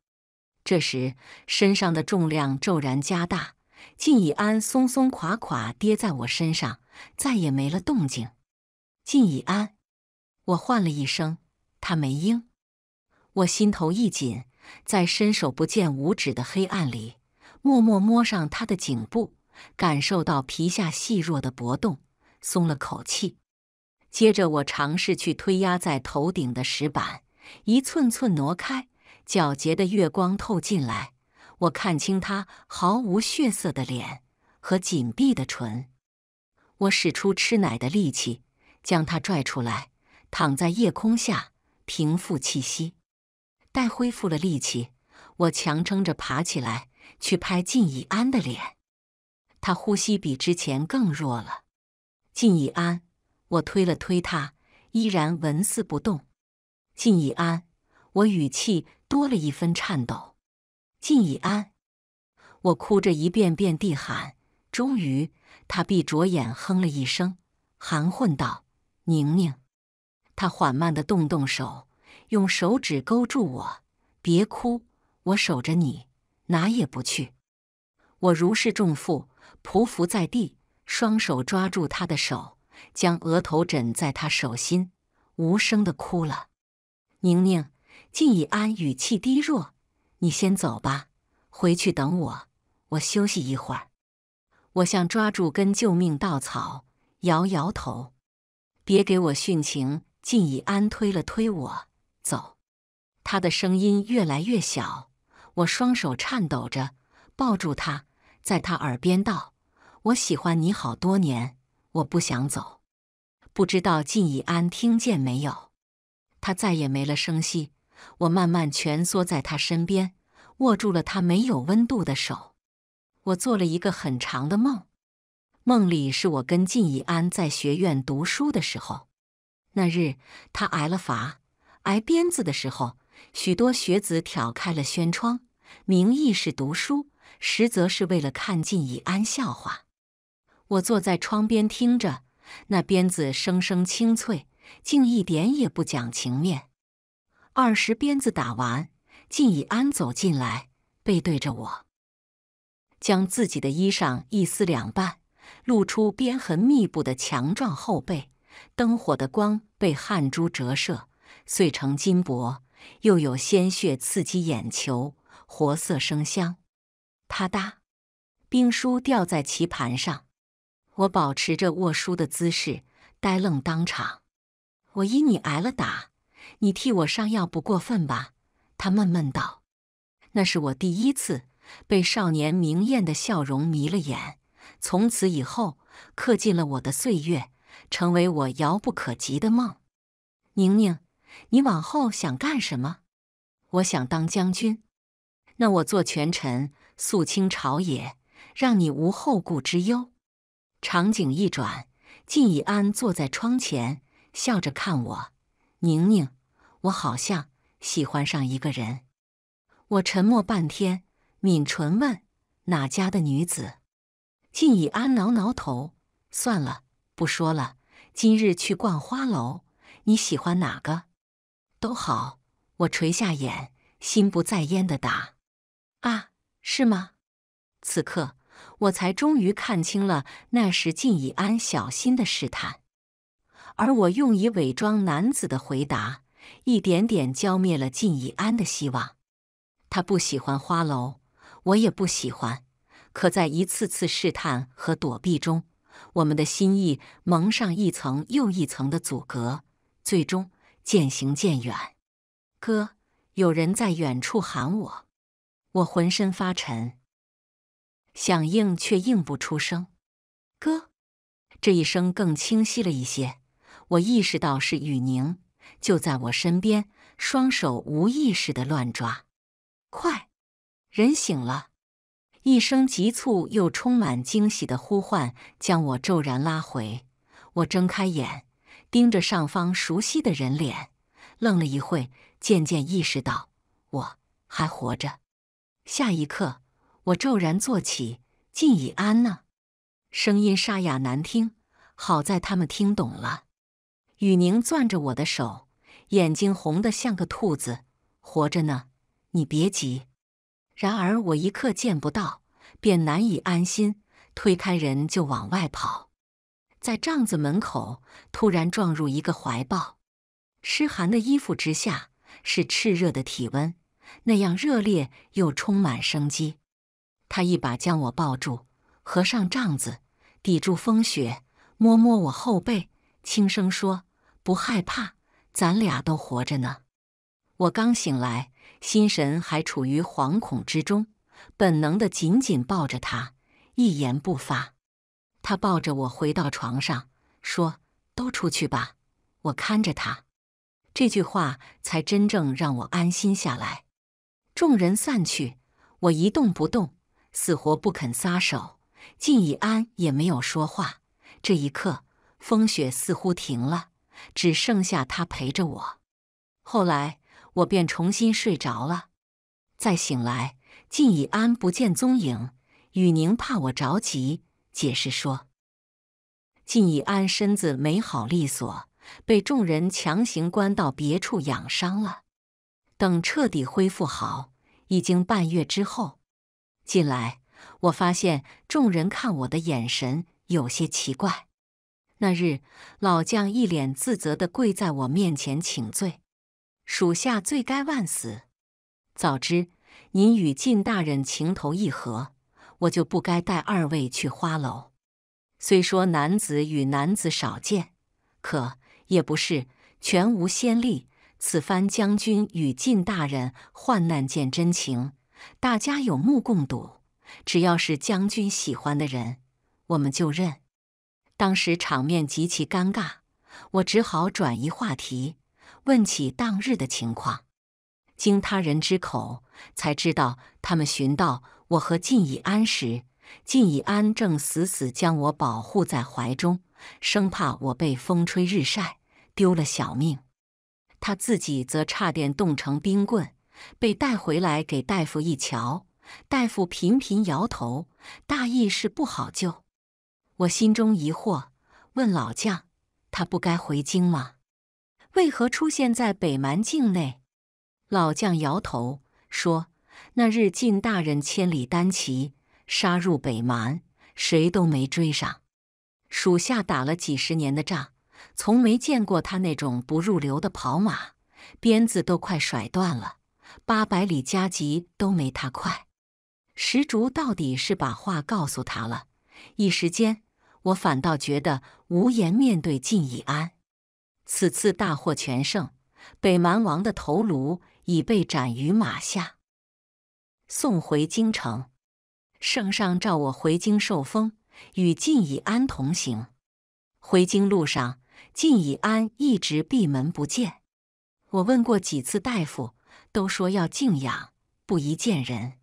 这时，身上的重量骤然加大，靳以安松松垮垮跌在我身上，再也没了动静。靳以安，我唤了一声，他没应。我心头一紧，在伸手不见五指的黑暗里，默默摸上他的颈部，感受到皮下细弱的搏动。松了口气，接着我尝试去推压在头顶的石板，一寸寸挪开。皎洁的月光透进来，我看清他毫无血色的脸和紧闭的唇。我使出吃奶的力气将他拽出来，躺在夜空下平复气息。待恢复了力气，我强撑着爬起来去拍靳以安的脸。他呼吸比之前更弱了。靳以安，我推了推他，依然纹丝不动。靳以安，我语气多了一分颤抖。靳以安，我哭着一遍遍地喊。终于，他闭着眼，哼了一声，含混道：“宁宁。”他缓慢地动动手，用手指勾住我：“别哭，我守着你，哪也不去。”我如释重负，匍匐在地。双手抓住他的手，将额头枕在他手心，无声的哭了。宁宁，靳以安语气低弱：“你先走吧，回去等我，我休息一会儿。”我像抓住根救命稻草，摇摇头：“别给我殉情。”靳以安推了推我：“走。”他的声音越来越小，我双手颤抖着抱住他，在他耳边道。我喜欢你好多年，我不想走。不知道靳以安听见没有？他再也没了声息。我慢慢蜷缩在他身边，握住了他没有温度的手。我做了一个很长的梦，梦里是我跟靳以安在学院读书的时候。那日他挨了罚，挨鞭子的时候，许多学子挑开了轩窗，名义是读书，实则是为了看靳以安笑话。我坐在窗边听着，那鞭子声声清脆，竟一点也不讲情面。二十鞭子打完，靳以安走进来，背对着我，将自己的衣裳一撕两半，露出鞭痕密布的强壮后背。灯火的光被汗珠折射，碎成金箔；又有鲜血刺激眼球，活色生香。啪嗒，兵书掉在棋盘上。我保持着握书的姿势，呆愣当场。我因你挨了打，你替我上药不过分吧？他闷闷道：“那是我第一次被少年明艳的笑容迷了眼，从此以后刻进了我的岁月，成为我遥不可及的梦。”宁宁，你往后想干什么？我想当将军，那我做权臣，肃清朝野，让你无后顾之忧。场景一转，靳以安坐在窗前，笑着看我。宁宁，我好像喜欢上一个人。我沉默半天，抿唇问：“哪家的女子？”靳以安挠挠头，算了，不说了。今日去逛花楼，你喜欢哪个？都好。我垂下眼，心不在焉的答：“啊，是吗？”此刻。我才终于看清了那时靳以安小心的试探，而我用以伪装男子的回答，一点点浇灭了靳以安的希望。他不喜欢花楼，我也不喜欢。可在一次次试探和躲避中，我们的心意蒙上一层又一层的阻隔，最终渐行渐远。哥，有人在远处喊我，我浑身发沉。响应却应不出声，哥，这一声更清晰了一些。我意识到是雨宁就在我身边，双手无意识的乱抓。快，人醒了！一声急促又充满惊喜的呼唤将我骤然拉回。我睁开眼，盯着上方熟悉的人脸，愣了一会，渐渐意识到我还活着。下一刻。我骤然坐起，静以安呢？声音沙哑难听。好在他们听懂了。雨宁攥着我的手，眼睛红得像个兔子，活着呢，你别急。然而我一刻见不到，便难以安心。推开人就往外跑，在帐子门口突然撞入一个怀抱，湿寒的衣服之下是炽热的体温，那样热烈又充满生机。他一把将我抱住，合上帐子，抵住风雪，摸摸我后背，轻声说：“不害怕，咱俩都活着呢。”我刚醒来，心神还处于惶恐之中，本能的紧紧抱着他，一言不发。他抱着我回到床上，说：“都出去吧，我看着他。”这句话才真正让我安心下来。众人散去，我一动不动。死活不肯撒手，靳以安也没有说话。这一刻，风雪似乎停了，只剩下他陪着我。后来，我便重新睡着了。再醒来，靳以安不见踪影。雨宁怕我着急，解释说，靳以安身子没好利索，被众人强行关到别处养伤了。等彻底恢复好，已经半月之后。进来，我发现众人看我的眼神有些奇怪。那日，老将一脸自责的跪在我面前请罪：“属下罪该万死，早知您与靳大人情投意合，我就不该带二位去花楼。虽说男子与男子少见，可也不是全无先例。此番将军与靳大人患难见真情。”大家有目共睹，只要是将军喜欢的人，我们就认。当时场面极其尴尬，我只好转移话题，问起当日的情况。经他人之口，才知道他们寻到我和靳以安时，靳以安正死死将我保护在怀中，生怕我被风吹日晒丢了小命，他自己则差点冻成冰棍。被带回来给大夫一瞧，大夫频频摇头，大意是不好救。我心中疑惑，问老将：“他不该回京吗？为何出现在北蛮境内？”老将摇头说：“那日晋大人千里单骑杀入北蛮，谁都没追上。属下打了几十年的仗，从没见过他那种不入流的跑马，鞭子都快甩断了。”八百里加急都没他快，石竹到底是把话告诉他了。一时间，我反倒觉得无颜面对靳以安。此次大获全胜，北蛮王的头颅已被斩于马下，送回京城。圣上召我回京受封，与靳以安同行。回京路上，靳以安一直闭门不见。我问过几次大夫。都说要静养，不宜见人。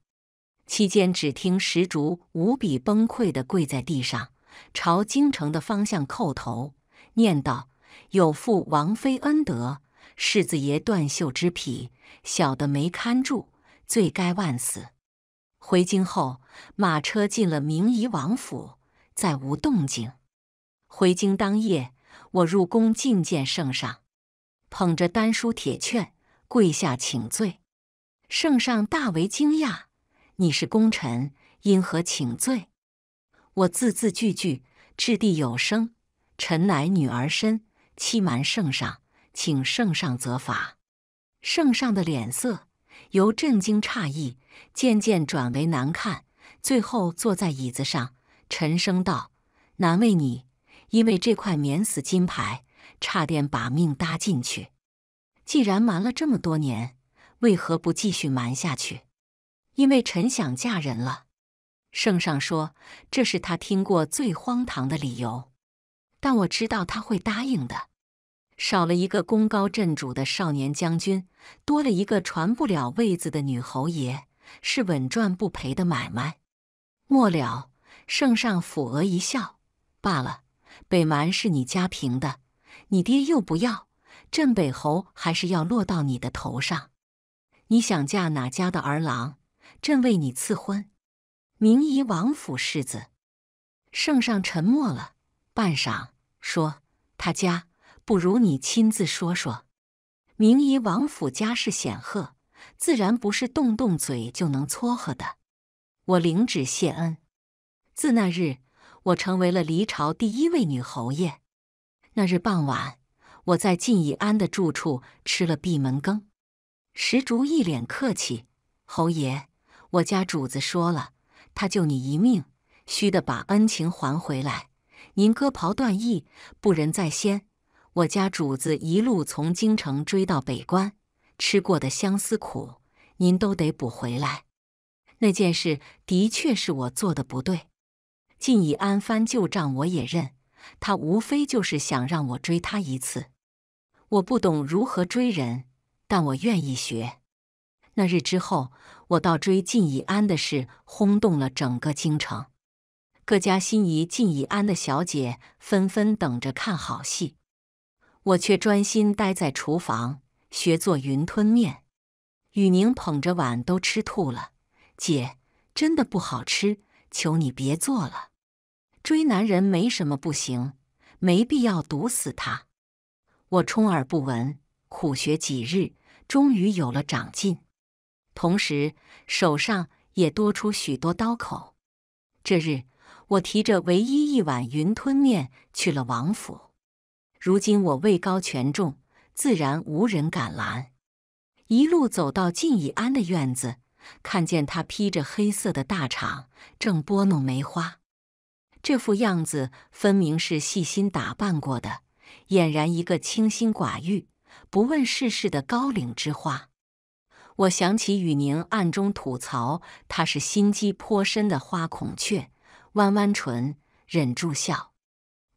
期间，只听石竹无比崩溃的跪在地上，朝京城的方向叩头，念道：“有负王妃恩德，世子爷断袖之癖，小的没看住，罪该万死。”回京后，马车进了明仪王府，再无动静。回京当夜，我入宫觐见圣上，捧着丹书铁券。跪下请罪，圣上大为惊讶。你是功臣，因何请罪？我字字句句掷地有声。臣乃女儿身，欺瞒圣上，请圣上责罚。圣上的脸色由震惊诧异，渐渐转为难看，最后坐在椅子上，沉声道：“难为你，因为这块免死金牌，差点把命搭进去。”既然瞒了这么多年，为何不继续瞒下去？因为臣想嫁人了。圣上说这是他听过最荒唐的理由，但我知道他会答应的。少了一个功高震主的少年将军，多了一个传不了位子的女侯爷，是稳赚不赔的买卖。末了，圣上抚额一笑：“罢了，北蛮是你家平的，你爹又不要。”镇北侯还是要落到你的头上。你想嫁哪家的儿郎？朕为你赐婚，明仪王府世子。圣上沉默了半晌，说：“他家不如你亲自说说。明仪王府家世显赫，自然不是动动嘴就能撮合的。我领旨谢恩。自那日，我成为了离朝第一位女侯爷。那日傍晚。”我在靳以安的住处吃了闭门羹，石竹一脸客气：“侯爷，我家主子说了，他救你一命，须得把恩情还回来。您割袍断义，不仁在先。我家主子一路从京城追到北关，吃过的相思苦，您都得补回来。那件事的确是我做的不对，靳以安翻旧账，我也认。”他无非就是想让我追他一次，我不懂如何追人，但我愿意学。那日之后，我倒追靳以安的事轰动了整个京城，各家心仪靳以安的小姐纷纷等着看好戏，我却专心待在厨房学做云吞面。雨宁捧着碗都吃吐了，姐，真的不好吃，求你别做了。追男人没什么不行，没必要毒死他。我充耳不闻，苦学几日，终于有了长进，同时手上也多出许多刀口。这日，我提着唯一一碗云吞面去了王府。如今我位高权重，自然无人敢拦。一路走到晋以安的院子，看见他披着黑色的大氅，正拨弄梅花。这副样子分明是细心打扮过的，俨然一个清心寡欲、不问世事的高岭之花。我想起雨宁暗中吐槽他是心机颇深的花孔雀，弯弯唇忍住笑。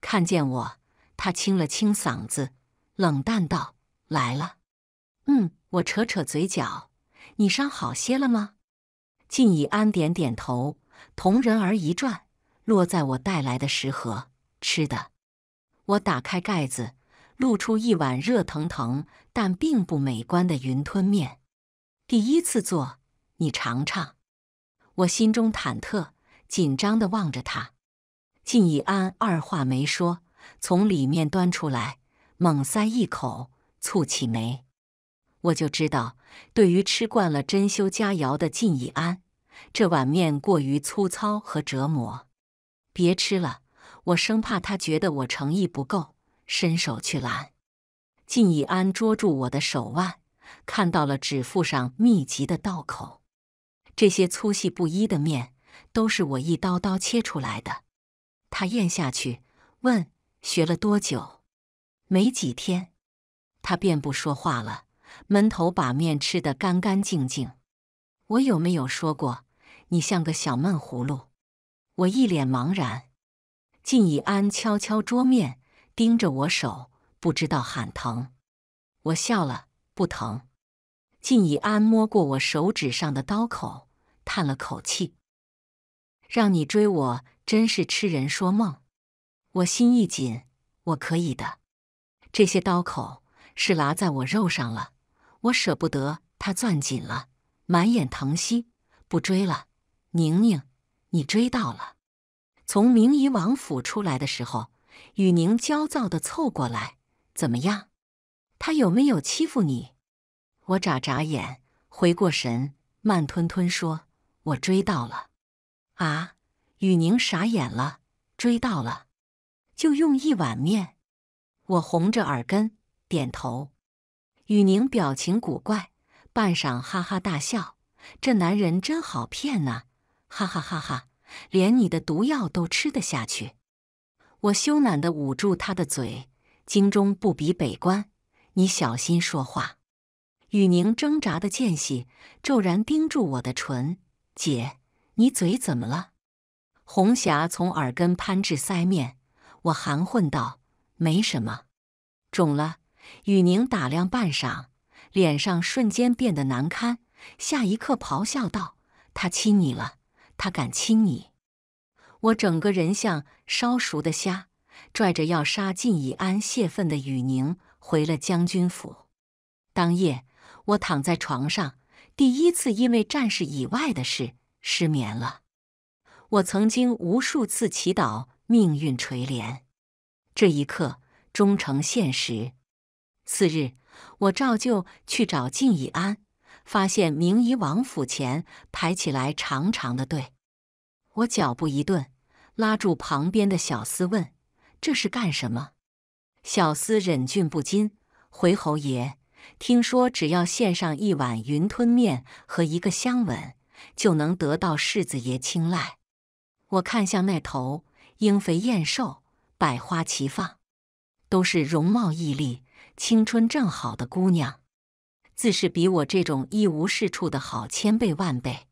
看见我，他清了清嗓子，冷淡道：“来了。”嗯，我扯扯嘴角：“你伤好些了吗？”靳以安点点头，同人儿一转。落在我带来的食盒吃的，我打开盖子，露出一碗热腾腾但并不美观的云吞面。第一次做，你尝尝。我心中忐忑，紧张的望着他。靳以安二话没说，从里面端出来，猛塞一口，蹙起眉。我就知道，对于吃惯了珍馐佳肴的靳以安，这碗面过于粗糙和折磨。别吃了，我生怕他觉得我诚意不够，伸手去拦。靳以安捉住我的手腕，看到了指腹上密集的道口，这些粗细不一的面都是我一刀刀切出来的。他咽下去，问：“学了多久？”没几天，他便不说话了，闷头把面吃得干干净净。我有没有说过，你像个小闷葫芦？我一脸茫然，靳以安敲敲桌面，盯着我手，不知道喊疼。我笑了，不疼。靳以安摸过我手指上的刀口，叹了口气：“让你追我，真是痴人说梦。”我心一紧，我可以的。这些刀口是剌在我肉上了，我舍不得。他攥紧了，满眼疼惜，不追了，宁宁。你追到了？从明仪王府出来的时候，雨宁焦躁的凑过来：“怎么样？他有没有欺负你？”我眨眨眼，回过神，慢吞吞说：“我追到了。”啊！雨宁傻眼了，追到了，就用一碗面。我红着耳根点头。雨宁表情古怪，半晌哈哈大笑：“这男人真好骗呐！”哈哈哈哈！连你的毒药都吃得下去？我羞赧地捂住他的嘴。京中不比北关，你小心说话。雨宁挣扎的间隙，骤然盯住我的唇。姐，你嘴怎么了？红霞从耳根攀至腮面。我含混道：“没什么，肿了。”雨宁打量半晌，脸上瞬间变得难堪。下一刻咆哮道：“他亲你了！”他敢亲你！我整个人像烧熟的虾，拽着要杀靳以安泄愤的雨宁回了将军府。当夜，我躺在床上，第一次因为战事以外的事失眠了。我曾经无数次祈祷命运垂怜，这一刻终成现实。次日，我照旧去找靳以安。发现明仪王府前排起来长长的队，我脚步一顿，拉住旁边的小厮问：“这是干什么？”小厮忍俊不禁，回侯爷：“听说只要献上一碗云吞面和一个香吻，就能得到世子爷青睐。”我看向那头，莺肥燕瘦，百花齐放，都是容貌毅丽、青春正好的姑娘。自是比我这种一无是处的好千倍万倍。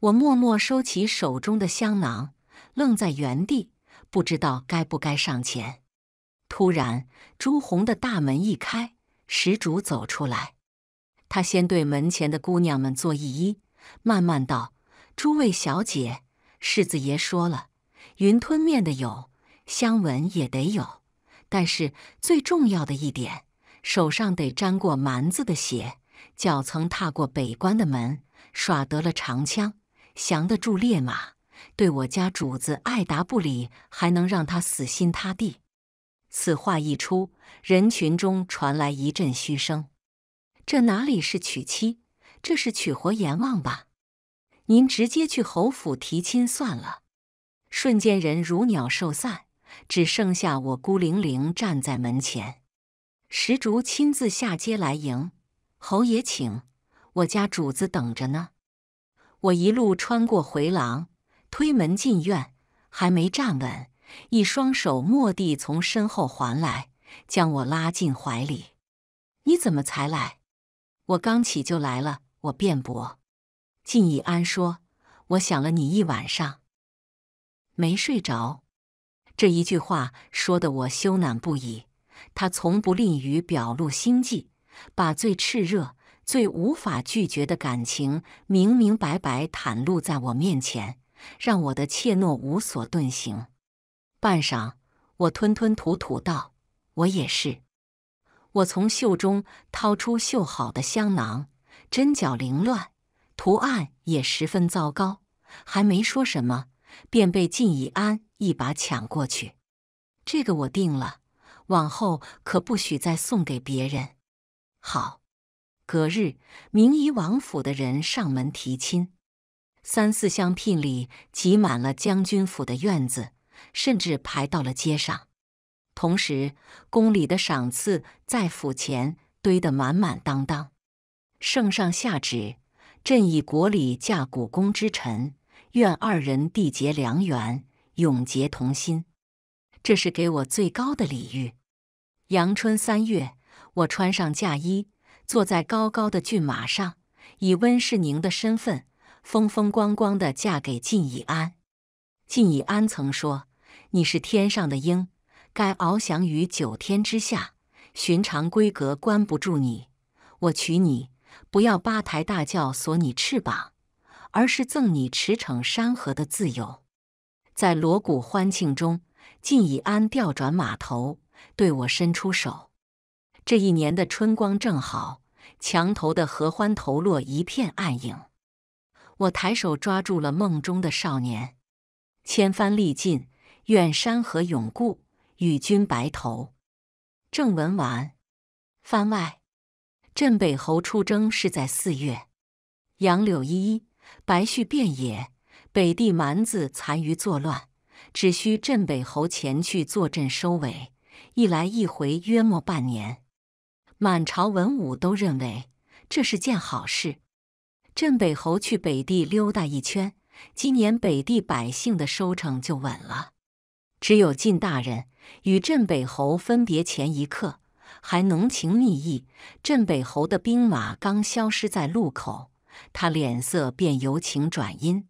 我默默收起手中的香囊，愣在原地，不知道该不该上前。突然，朱红的大门一开，施主走出来。他先对门前的姑娘们作一揖，慢慢道：“诸位小姐，世子爷说了，云吞面的有，香吻也得有，但是最重要的一点。”手上得沾过蛮子的血，脚曾踏过北关的门，耍得了长枪，降得住烈马，对我家主子爱答不理，还能让他死心塌地。此话一出，人群中传来一阵嘘声。这哪里是娶妻，这是娶活阎王吧？您直接去侯府提亲算了。瞬间人如鸟兽散，只剩下我孤零零站在门前。石竹亲自下街来迎，侯爷请，我家主子等着呢。我一路穿过回廊，推门进院，还没站稳，一双手蓦地从身后环来，将我拉进怀里。你怎么才来？我刚起就来了。我辩驳。靳以安说：“我想了你一晚上，没睡着。”这一句话说的我羞赧不已。他从不吝于表露心迹，把最炽热、最无法拒绝的感情明明白白袒露在我面前，让我的怯懦无所遁形。半晌，我吞吞吐吐道：“我也是。”我从袖中掏出绣好的香囊，针脚凌乱，图案也十分糟糕。还没说什么，便被靳以安一把抢过去：“这个我定了。”往后可不许再送给别人。好，隔日，明仪王府的人上门提亲，三四箱聘礼挤满了将军府的院子，甚至排到了街上。同时，宫里的赏赐在府前堆得满满当当。圣上下旨，朕以国礼嫁古宫之臣，愿二人缔结良缘，永结同心。这是给我最高的礼遇。阳春三月，我穿上嫁衣，坐在高高的骏马上，以温世宁的身份，风风光光地嫁给靳以安。靳以安曾说：“你是天上的鹰，该翱翔于九天之下，寻常规格关不住你。我娶你，不要八抬大轿锁你翅膀，而是赠你驰骋山河的自由。”在锣鼓欢庆中，靳以安调转马头。对我伸出手，这一年的春光正好，墙头的合欢头落一片暗影。我抬手抓住了梦中的少年，千帆历尽，愿山河永固，与君白头。正文完。番外：镇北侯出征是在四月，杨柳依依，白絮遍野，北地蛮子残余作乱，只需镇北侯前去坐镇收尾。一来一回，约莫半年，满朝文武都认为这是件好事。镇北侯去北地溜达一圈，今年北地百姓的收成就稳了。只有晋大人与镇北侯分别前一刻还浓情蜜意，镇北侯的兵马刚消失在路口，他脸色便由晴转阴。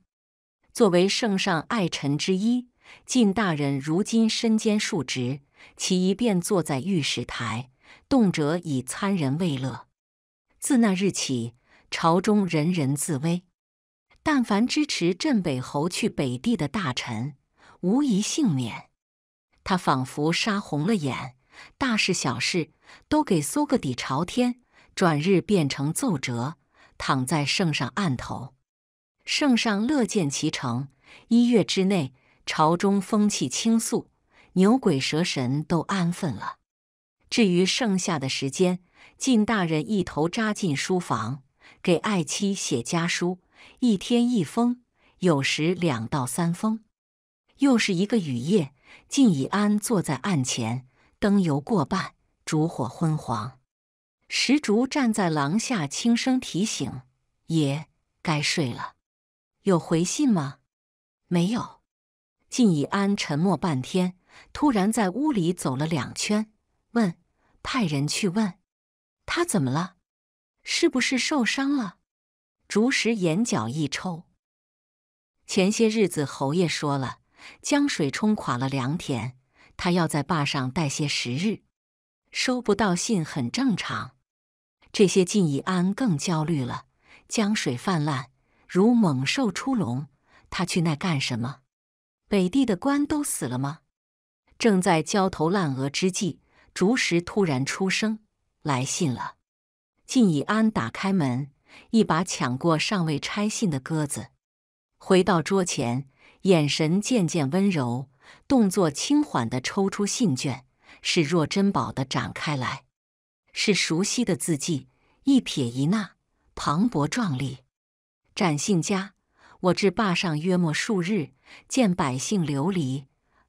作为圣上爱臣之一，晋大人如今身兼数职。其一便坐在御史台，动辄以参人为乐。自那日起，朝中人人自危。但凡支持镇北侯去北地的大臣，无一幸免。他仿佛杀红了眼，大事小事都给搜个底朝天，转日变成奏折，躺在圣上案头。圣上乐见其成。一月之内，朝中风气倾肃。牛鬼蛇神都安分了。至于剩下的时间，靳大人一头扎进书房，给爱妻写家书，一天一封，有时两到三封。又是一个雨夜，靳以安坐在案前，灯油过半，烛火昏黄。石竹站在廊下，轻声提醒：“爷，该睡了。”“有回信吗？”“没有。”靳以安沉默半天。突然在屋里走了两圈，问：“派人去问他怎么了，是不是受伤了？”竹石眼角一抽。前些日子侯爷说了，江水冲垮了良田，他要在坝上待些时日，收不到信很正常。这些晋义安更焦虑了。江水泛滥如猛兽出笼，他去那干什么？北地的官都死了吗？正在焦头烂额之际，竹石突然出声：“来信了。”靳以安打开门，一把抢过尚未拆信的鸽子，回到桌前，眼神渐渐温柔，动作轻缓的抽出信卷，视若珍宝的展开来，是熟悉的字迹，一撇一捺，磅礴壮丽。展信家，我至坝上约莫数日，见百姓流离。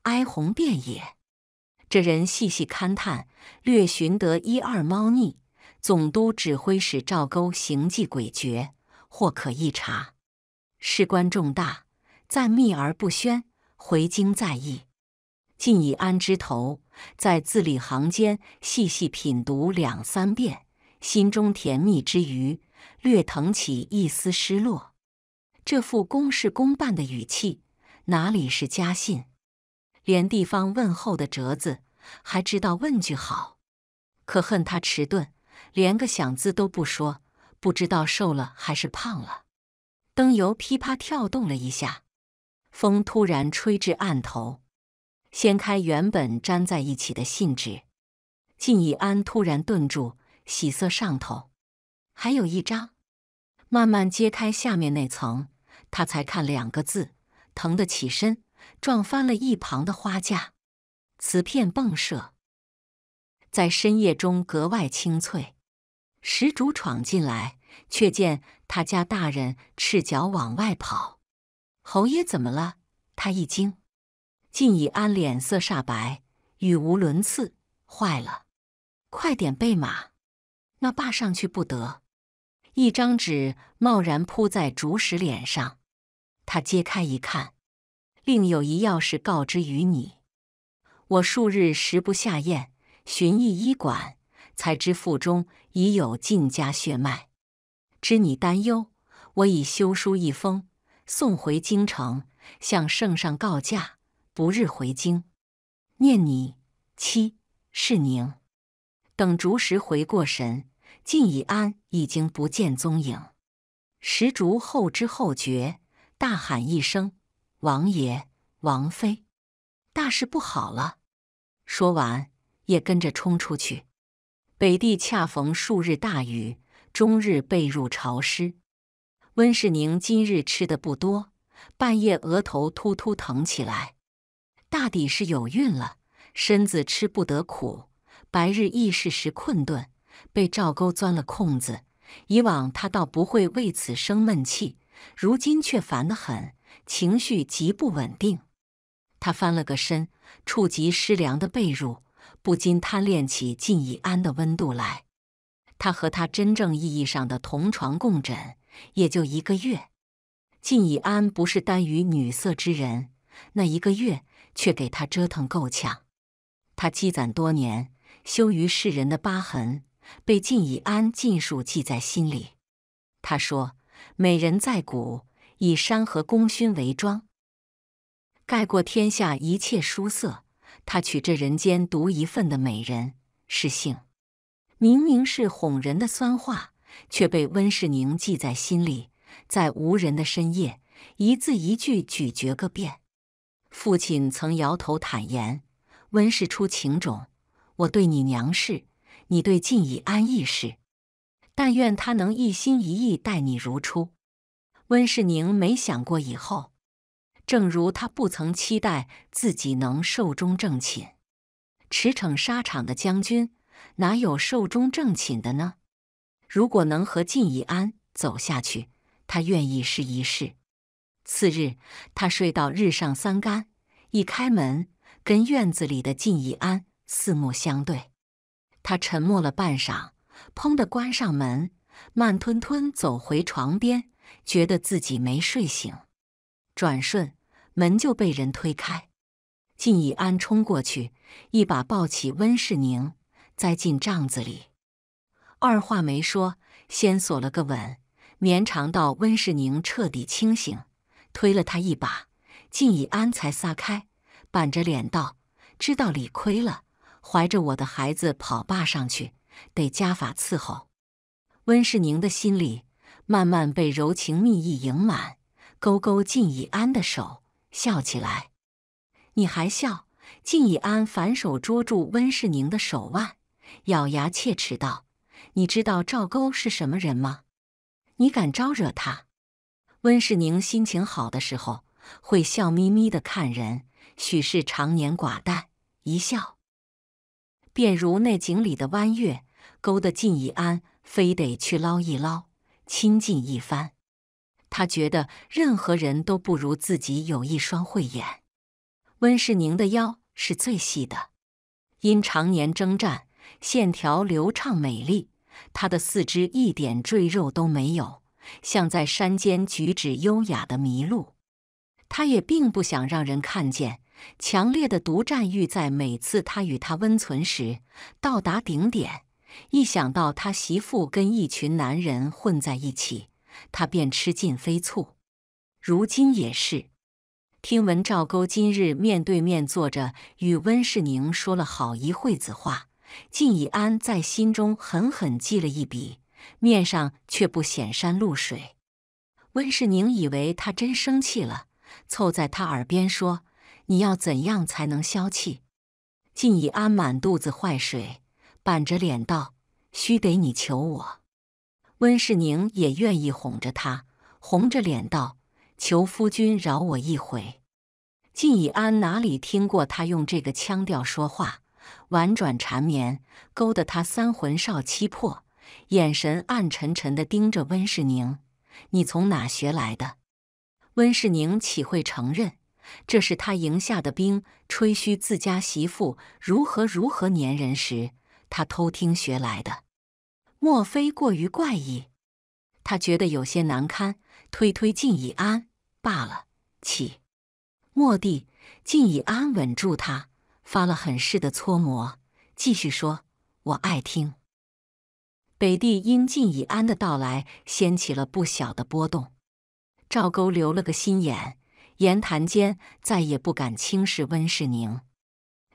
哀鸿遍野。这人细细勘探，略寻得一二猫腻。总督指挥使赵勾行迹诡谲，或可一查。事关重大，暂密而不宣，回京再议。晋以安之头在字里行间细细品读两三遍，心中甜蜜之余，略腾起一丝失落。这副公事公办的语气，哪里是家信？连地方问候的折子，还知道问句好，可恨他迟钝，连个响字都不说。不知道瘦了还是胖了，灯油噼啪跳动了一下，风突然吹至案头，掀开原本粘在一起的信纸，靳以安突然顿住，喜色上头，还有一张，慢慢揭开下面那层，他才看两个字，疼得起身。撞翻了一旁的花架，瓷片迸射，在深夜中格外清脆。石主闯进来，却见他家大人赤脚往外跑。侯爷怎么了？他一惊。靳以安脸色煞白，语无伦次。坏了，快点备马，那坝上去不得。一张纸贸然铺在竹石脸上，他揭开一看。另有一要事告知于你，我数日食不下咽，寻一医馆，才知腹中已有晋家血脉。知你担忧，我已修书一封，送回京城，向圣上告假，不日回京。念你妻是宁，等竹石回过神，晋以安已经不见踪影。石竹后知后觉，大喊一声。王爷、王妃，大事不好了！说完，也跟着冲出去。北地恰逢数日大雨，终日被褥潮湿。温世宁今日吃的不多，半夜额头突突疼起来，大抵是有孕了，身子吃不得苦。白日议事时困顿，被赵沟钻了空子。以往他倒不会为此生闷气，如今却烦得很。情绪极不稳定，他翻了个身，触及湿凉的被褥，不禁贪恋起靳以安的温度来。他和他真正意义上的同床共枕也就一个月，靳以安不是耽于女色之人，那一个月却给他折腾够呛。他积攒多年羞于世人的疤痕，被靳以安尽数记在心里。他说：“美人在骨。”以山河功勋为妆，盖过天下一切殊色。他娶这人间独一份的美人，是幸。明明是哄人的酸话，却被温世宁记在心里，在无人的深夜，一字一句咀嚼个遍。父亲曾摇头坦言：“温氏出情种，我对你娘氏，你对晋以安亦是。但愿他能一心一意待你如初。”温世宁没想过以后，正如他不曾期待自己能寿终正寝。驰骋沙场的将军哪有寿终正寝的呢？如果能和靳以安走下去，他愿意试一试。次日，他睡到日上三竿，一开门，跟院子里的靳以安四目相对。他沉默了半晌，砰的关上门，慢吞吞走回床边。觉得自己没睡醒，转瞬门就被人推开。靳以安冲过去，一把抱起温世宁，栽进帐子里，二话没说，先锁了个吻，绵长到温世宁彻底清醒，推了他一把，靳以安才撒开，板着脸道：“知道理亏了，怀着我的孩子跑坝上去，得家法伺候。”温世宁的心里。慢慢被柔情蜜意盈满，勾勾靳以安的手，笑起来。你还笑？靳以安反手捉住温世宁的手腕，咬牙切齿道：“你知道赵勾是什么人吗？你敢招惹他？”温世宁心情好的时候会笑眯眯的看人，许是常年寡淡，一笑，便如那井里的弯月，勾得靳以安非得去捞一捞。亲近一番，他觉得任何人都不如自己有一双慧眼。温世宁的腰是最细的，因常年征战，线条流畅美丽。他的四肢一点赘肉都没有，像在山间举止优雅的麋鹿。他也并不想让人看见，强烈的独占欲在每次他与他温存时到达顶点。一想到他媳妇跟一群男人混在一起，他便吃尽飞醋。如今也是，听闻赵勾今日面对面坐着与温世宁说了好一会子话，靳以安在心中狠狠记了一笔，面上却不显山露水。温世宁以为他真生气了，凑在他耳边说：“你要怎样才能消气？”靳以安满肚子坏水。板着脸道：“须得你求我。”温世宁也愿意哄着他，红着脸道：“求夫君饶我一回。”靳以安哪里听过他用这个腔调说话，婉转缠绵，勾得他三魂少七魄，眼神暗沉沉的盯着温世宁：“你从哪学来的？”温世宁岂会承认这是他赢下的兵？吹嘘自家媳妇如何如何粘人时。他偷听学来的，莫非过于怪异？他觉得有些难堪，推推晋以安罢了。起，末帝晋以安稳住他，发了狠似的搓磨，继续说：“我爱听。”北帝因晋以安的到来，掀起了不小的波动。赵勾留了个心眼，言谈间再也不敢轻视温世宁。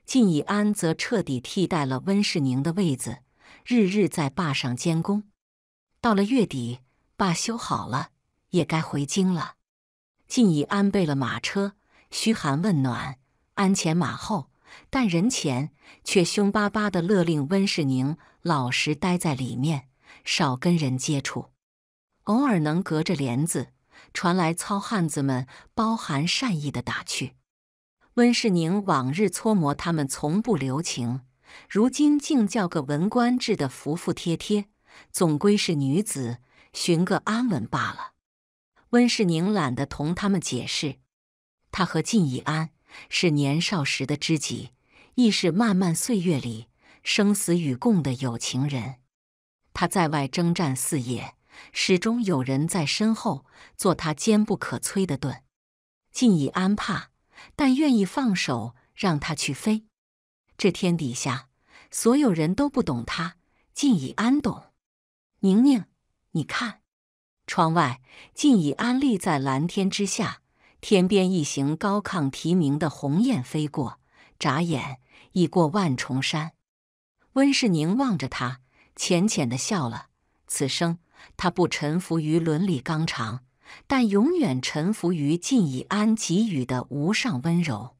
靳以安则彻底替代了温世宁的位子，日日在坝上监工。到了月底，坝修好了，也该回京了。靳以安备了马车，嘘寒问暖，鞍前马后，但人前却凶巴巴的勒令温世宁老实待在里面，少跟人接触。偶尔能隔着帘子传来糙汉子们包含善意的打趣。温世宁往日搓磨他们从不留情，如今竟叫个文官治得服服帖帖。总归是女子寻个安稳罢了。温世宁懒得同他们解释，他和靳以安是年少时的知己，亦是漫漫岁月里生死与共的有情人。他在外征战四野，始终有人在身后做他坚不可摧的盾。靳以安怕。但愿意放手，让它去飞。这天底下，所有人都不懂他。静以安懂。宁宁，你看，窗外，静以安立在蓝天之下，天边一行高亢啼鸣的鸿雁飞过，眨眼已过万重山。温世宁望着他，浅浅的笑了。此生，他不臣服于伦理纲常。但永远臣服于靳以安给予的无上温柔。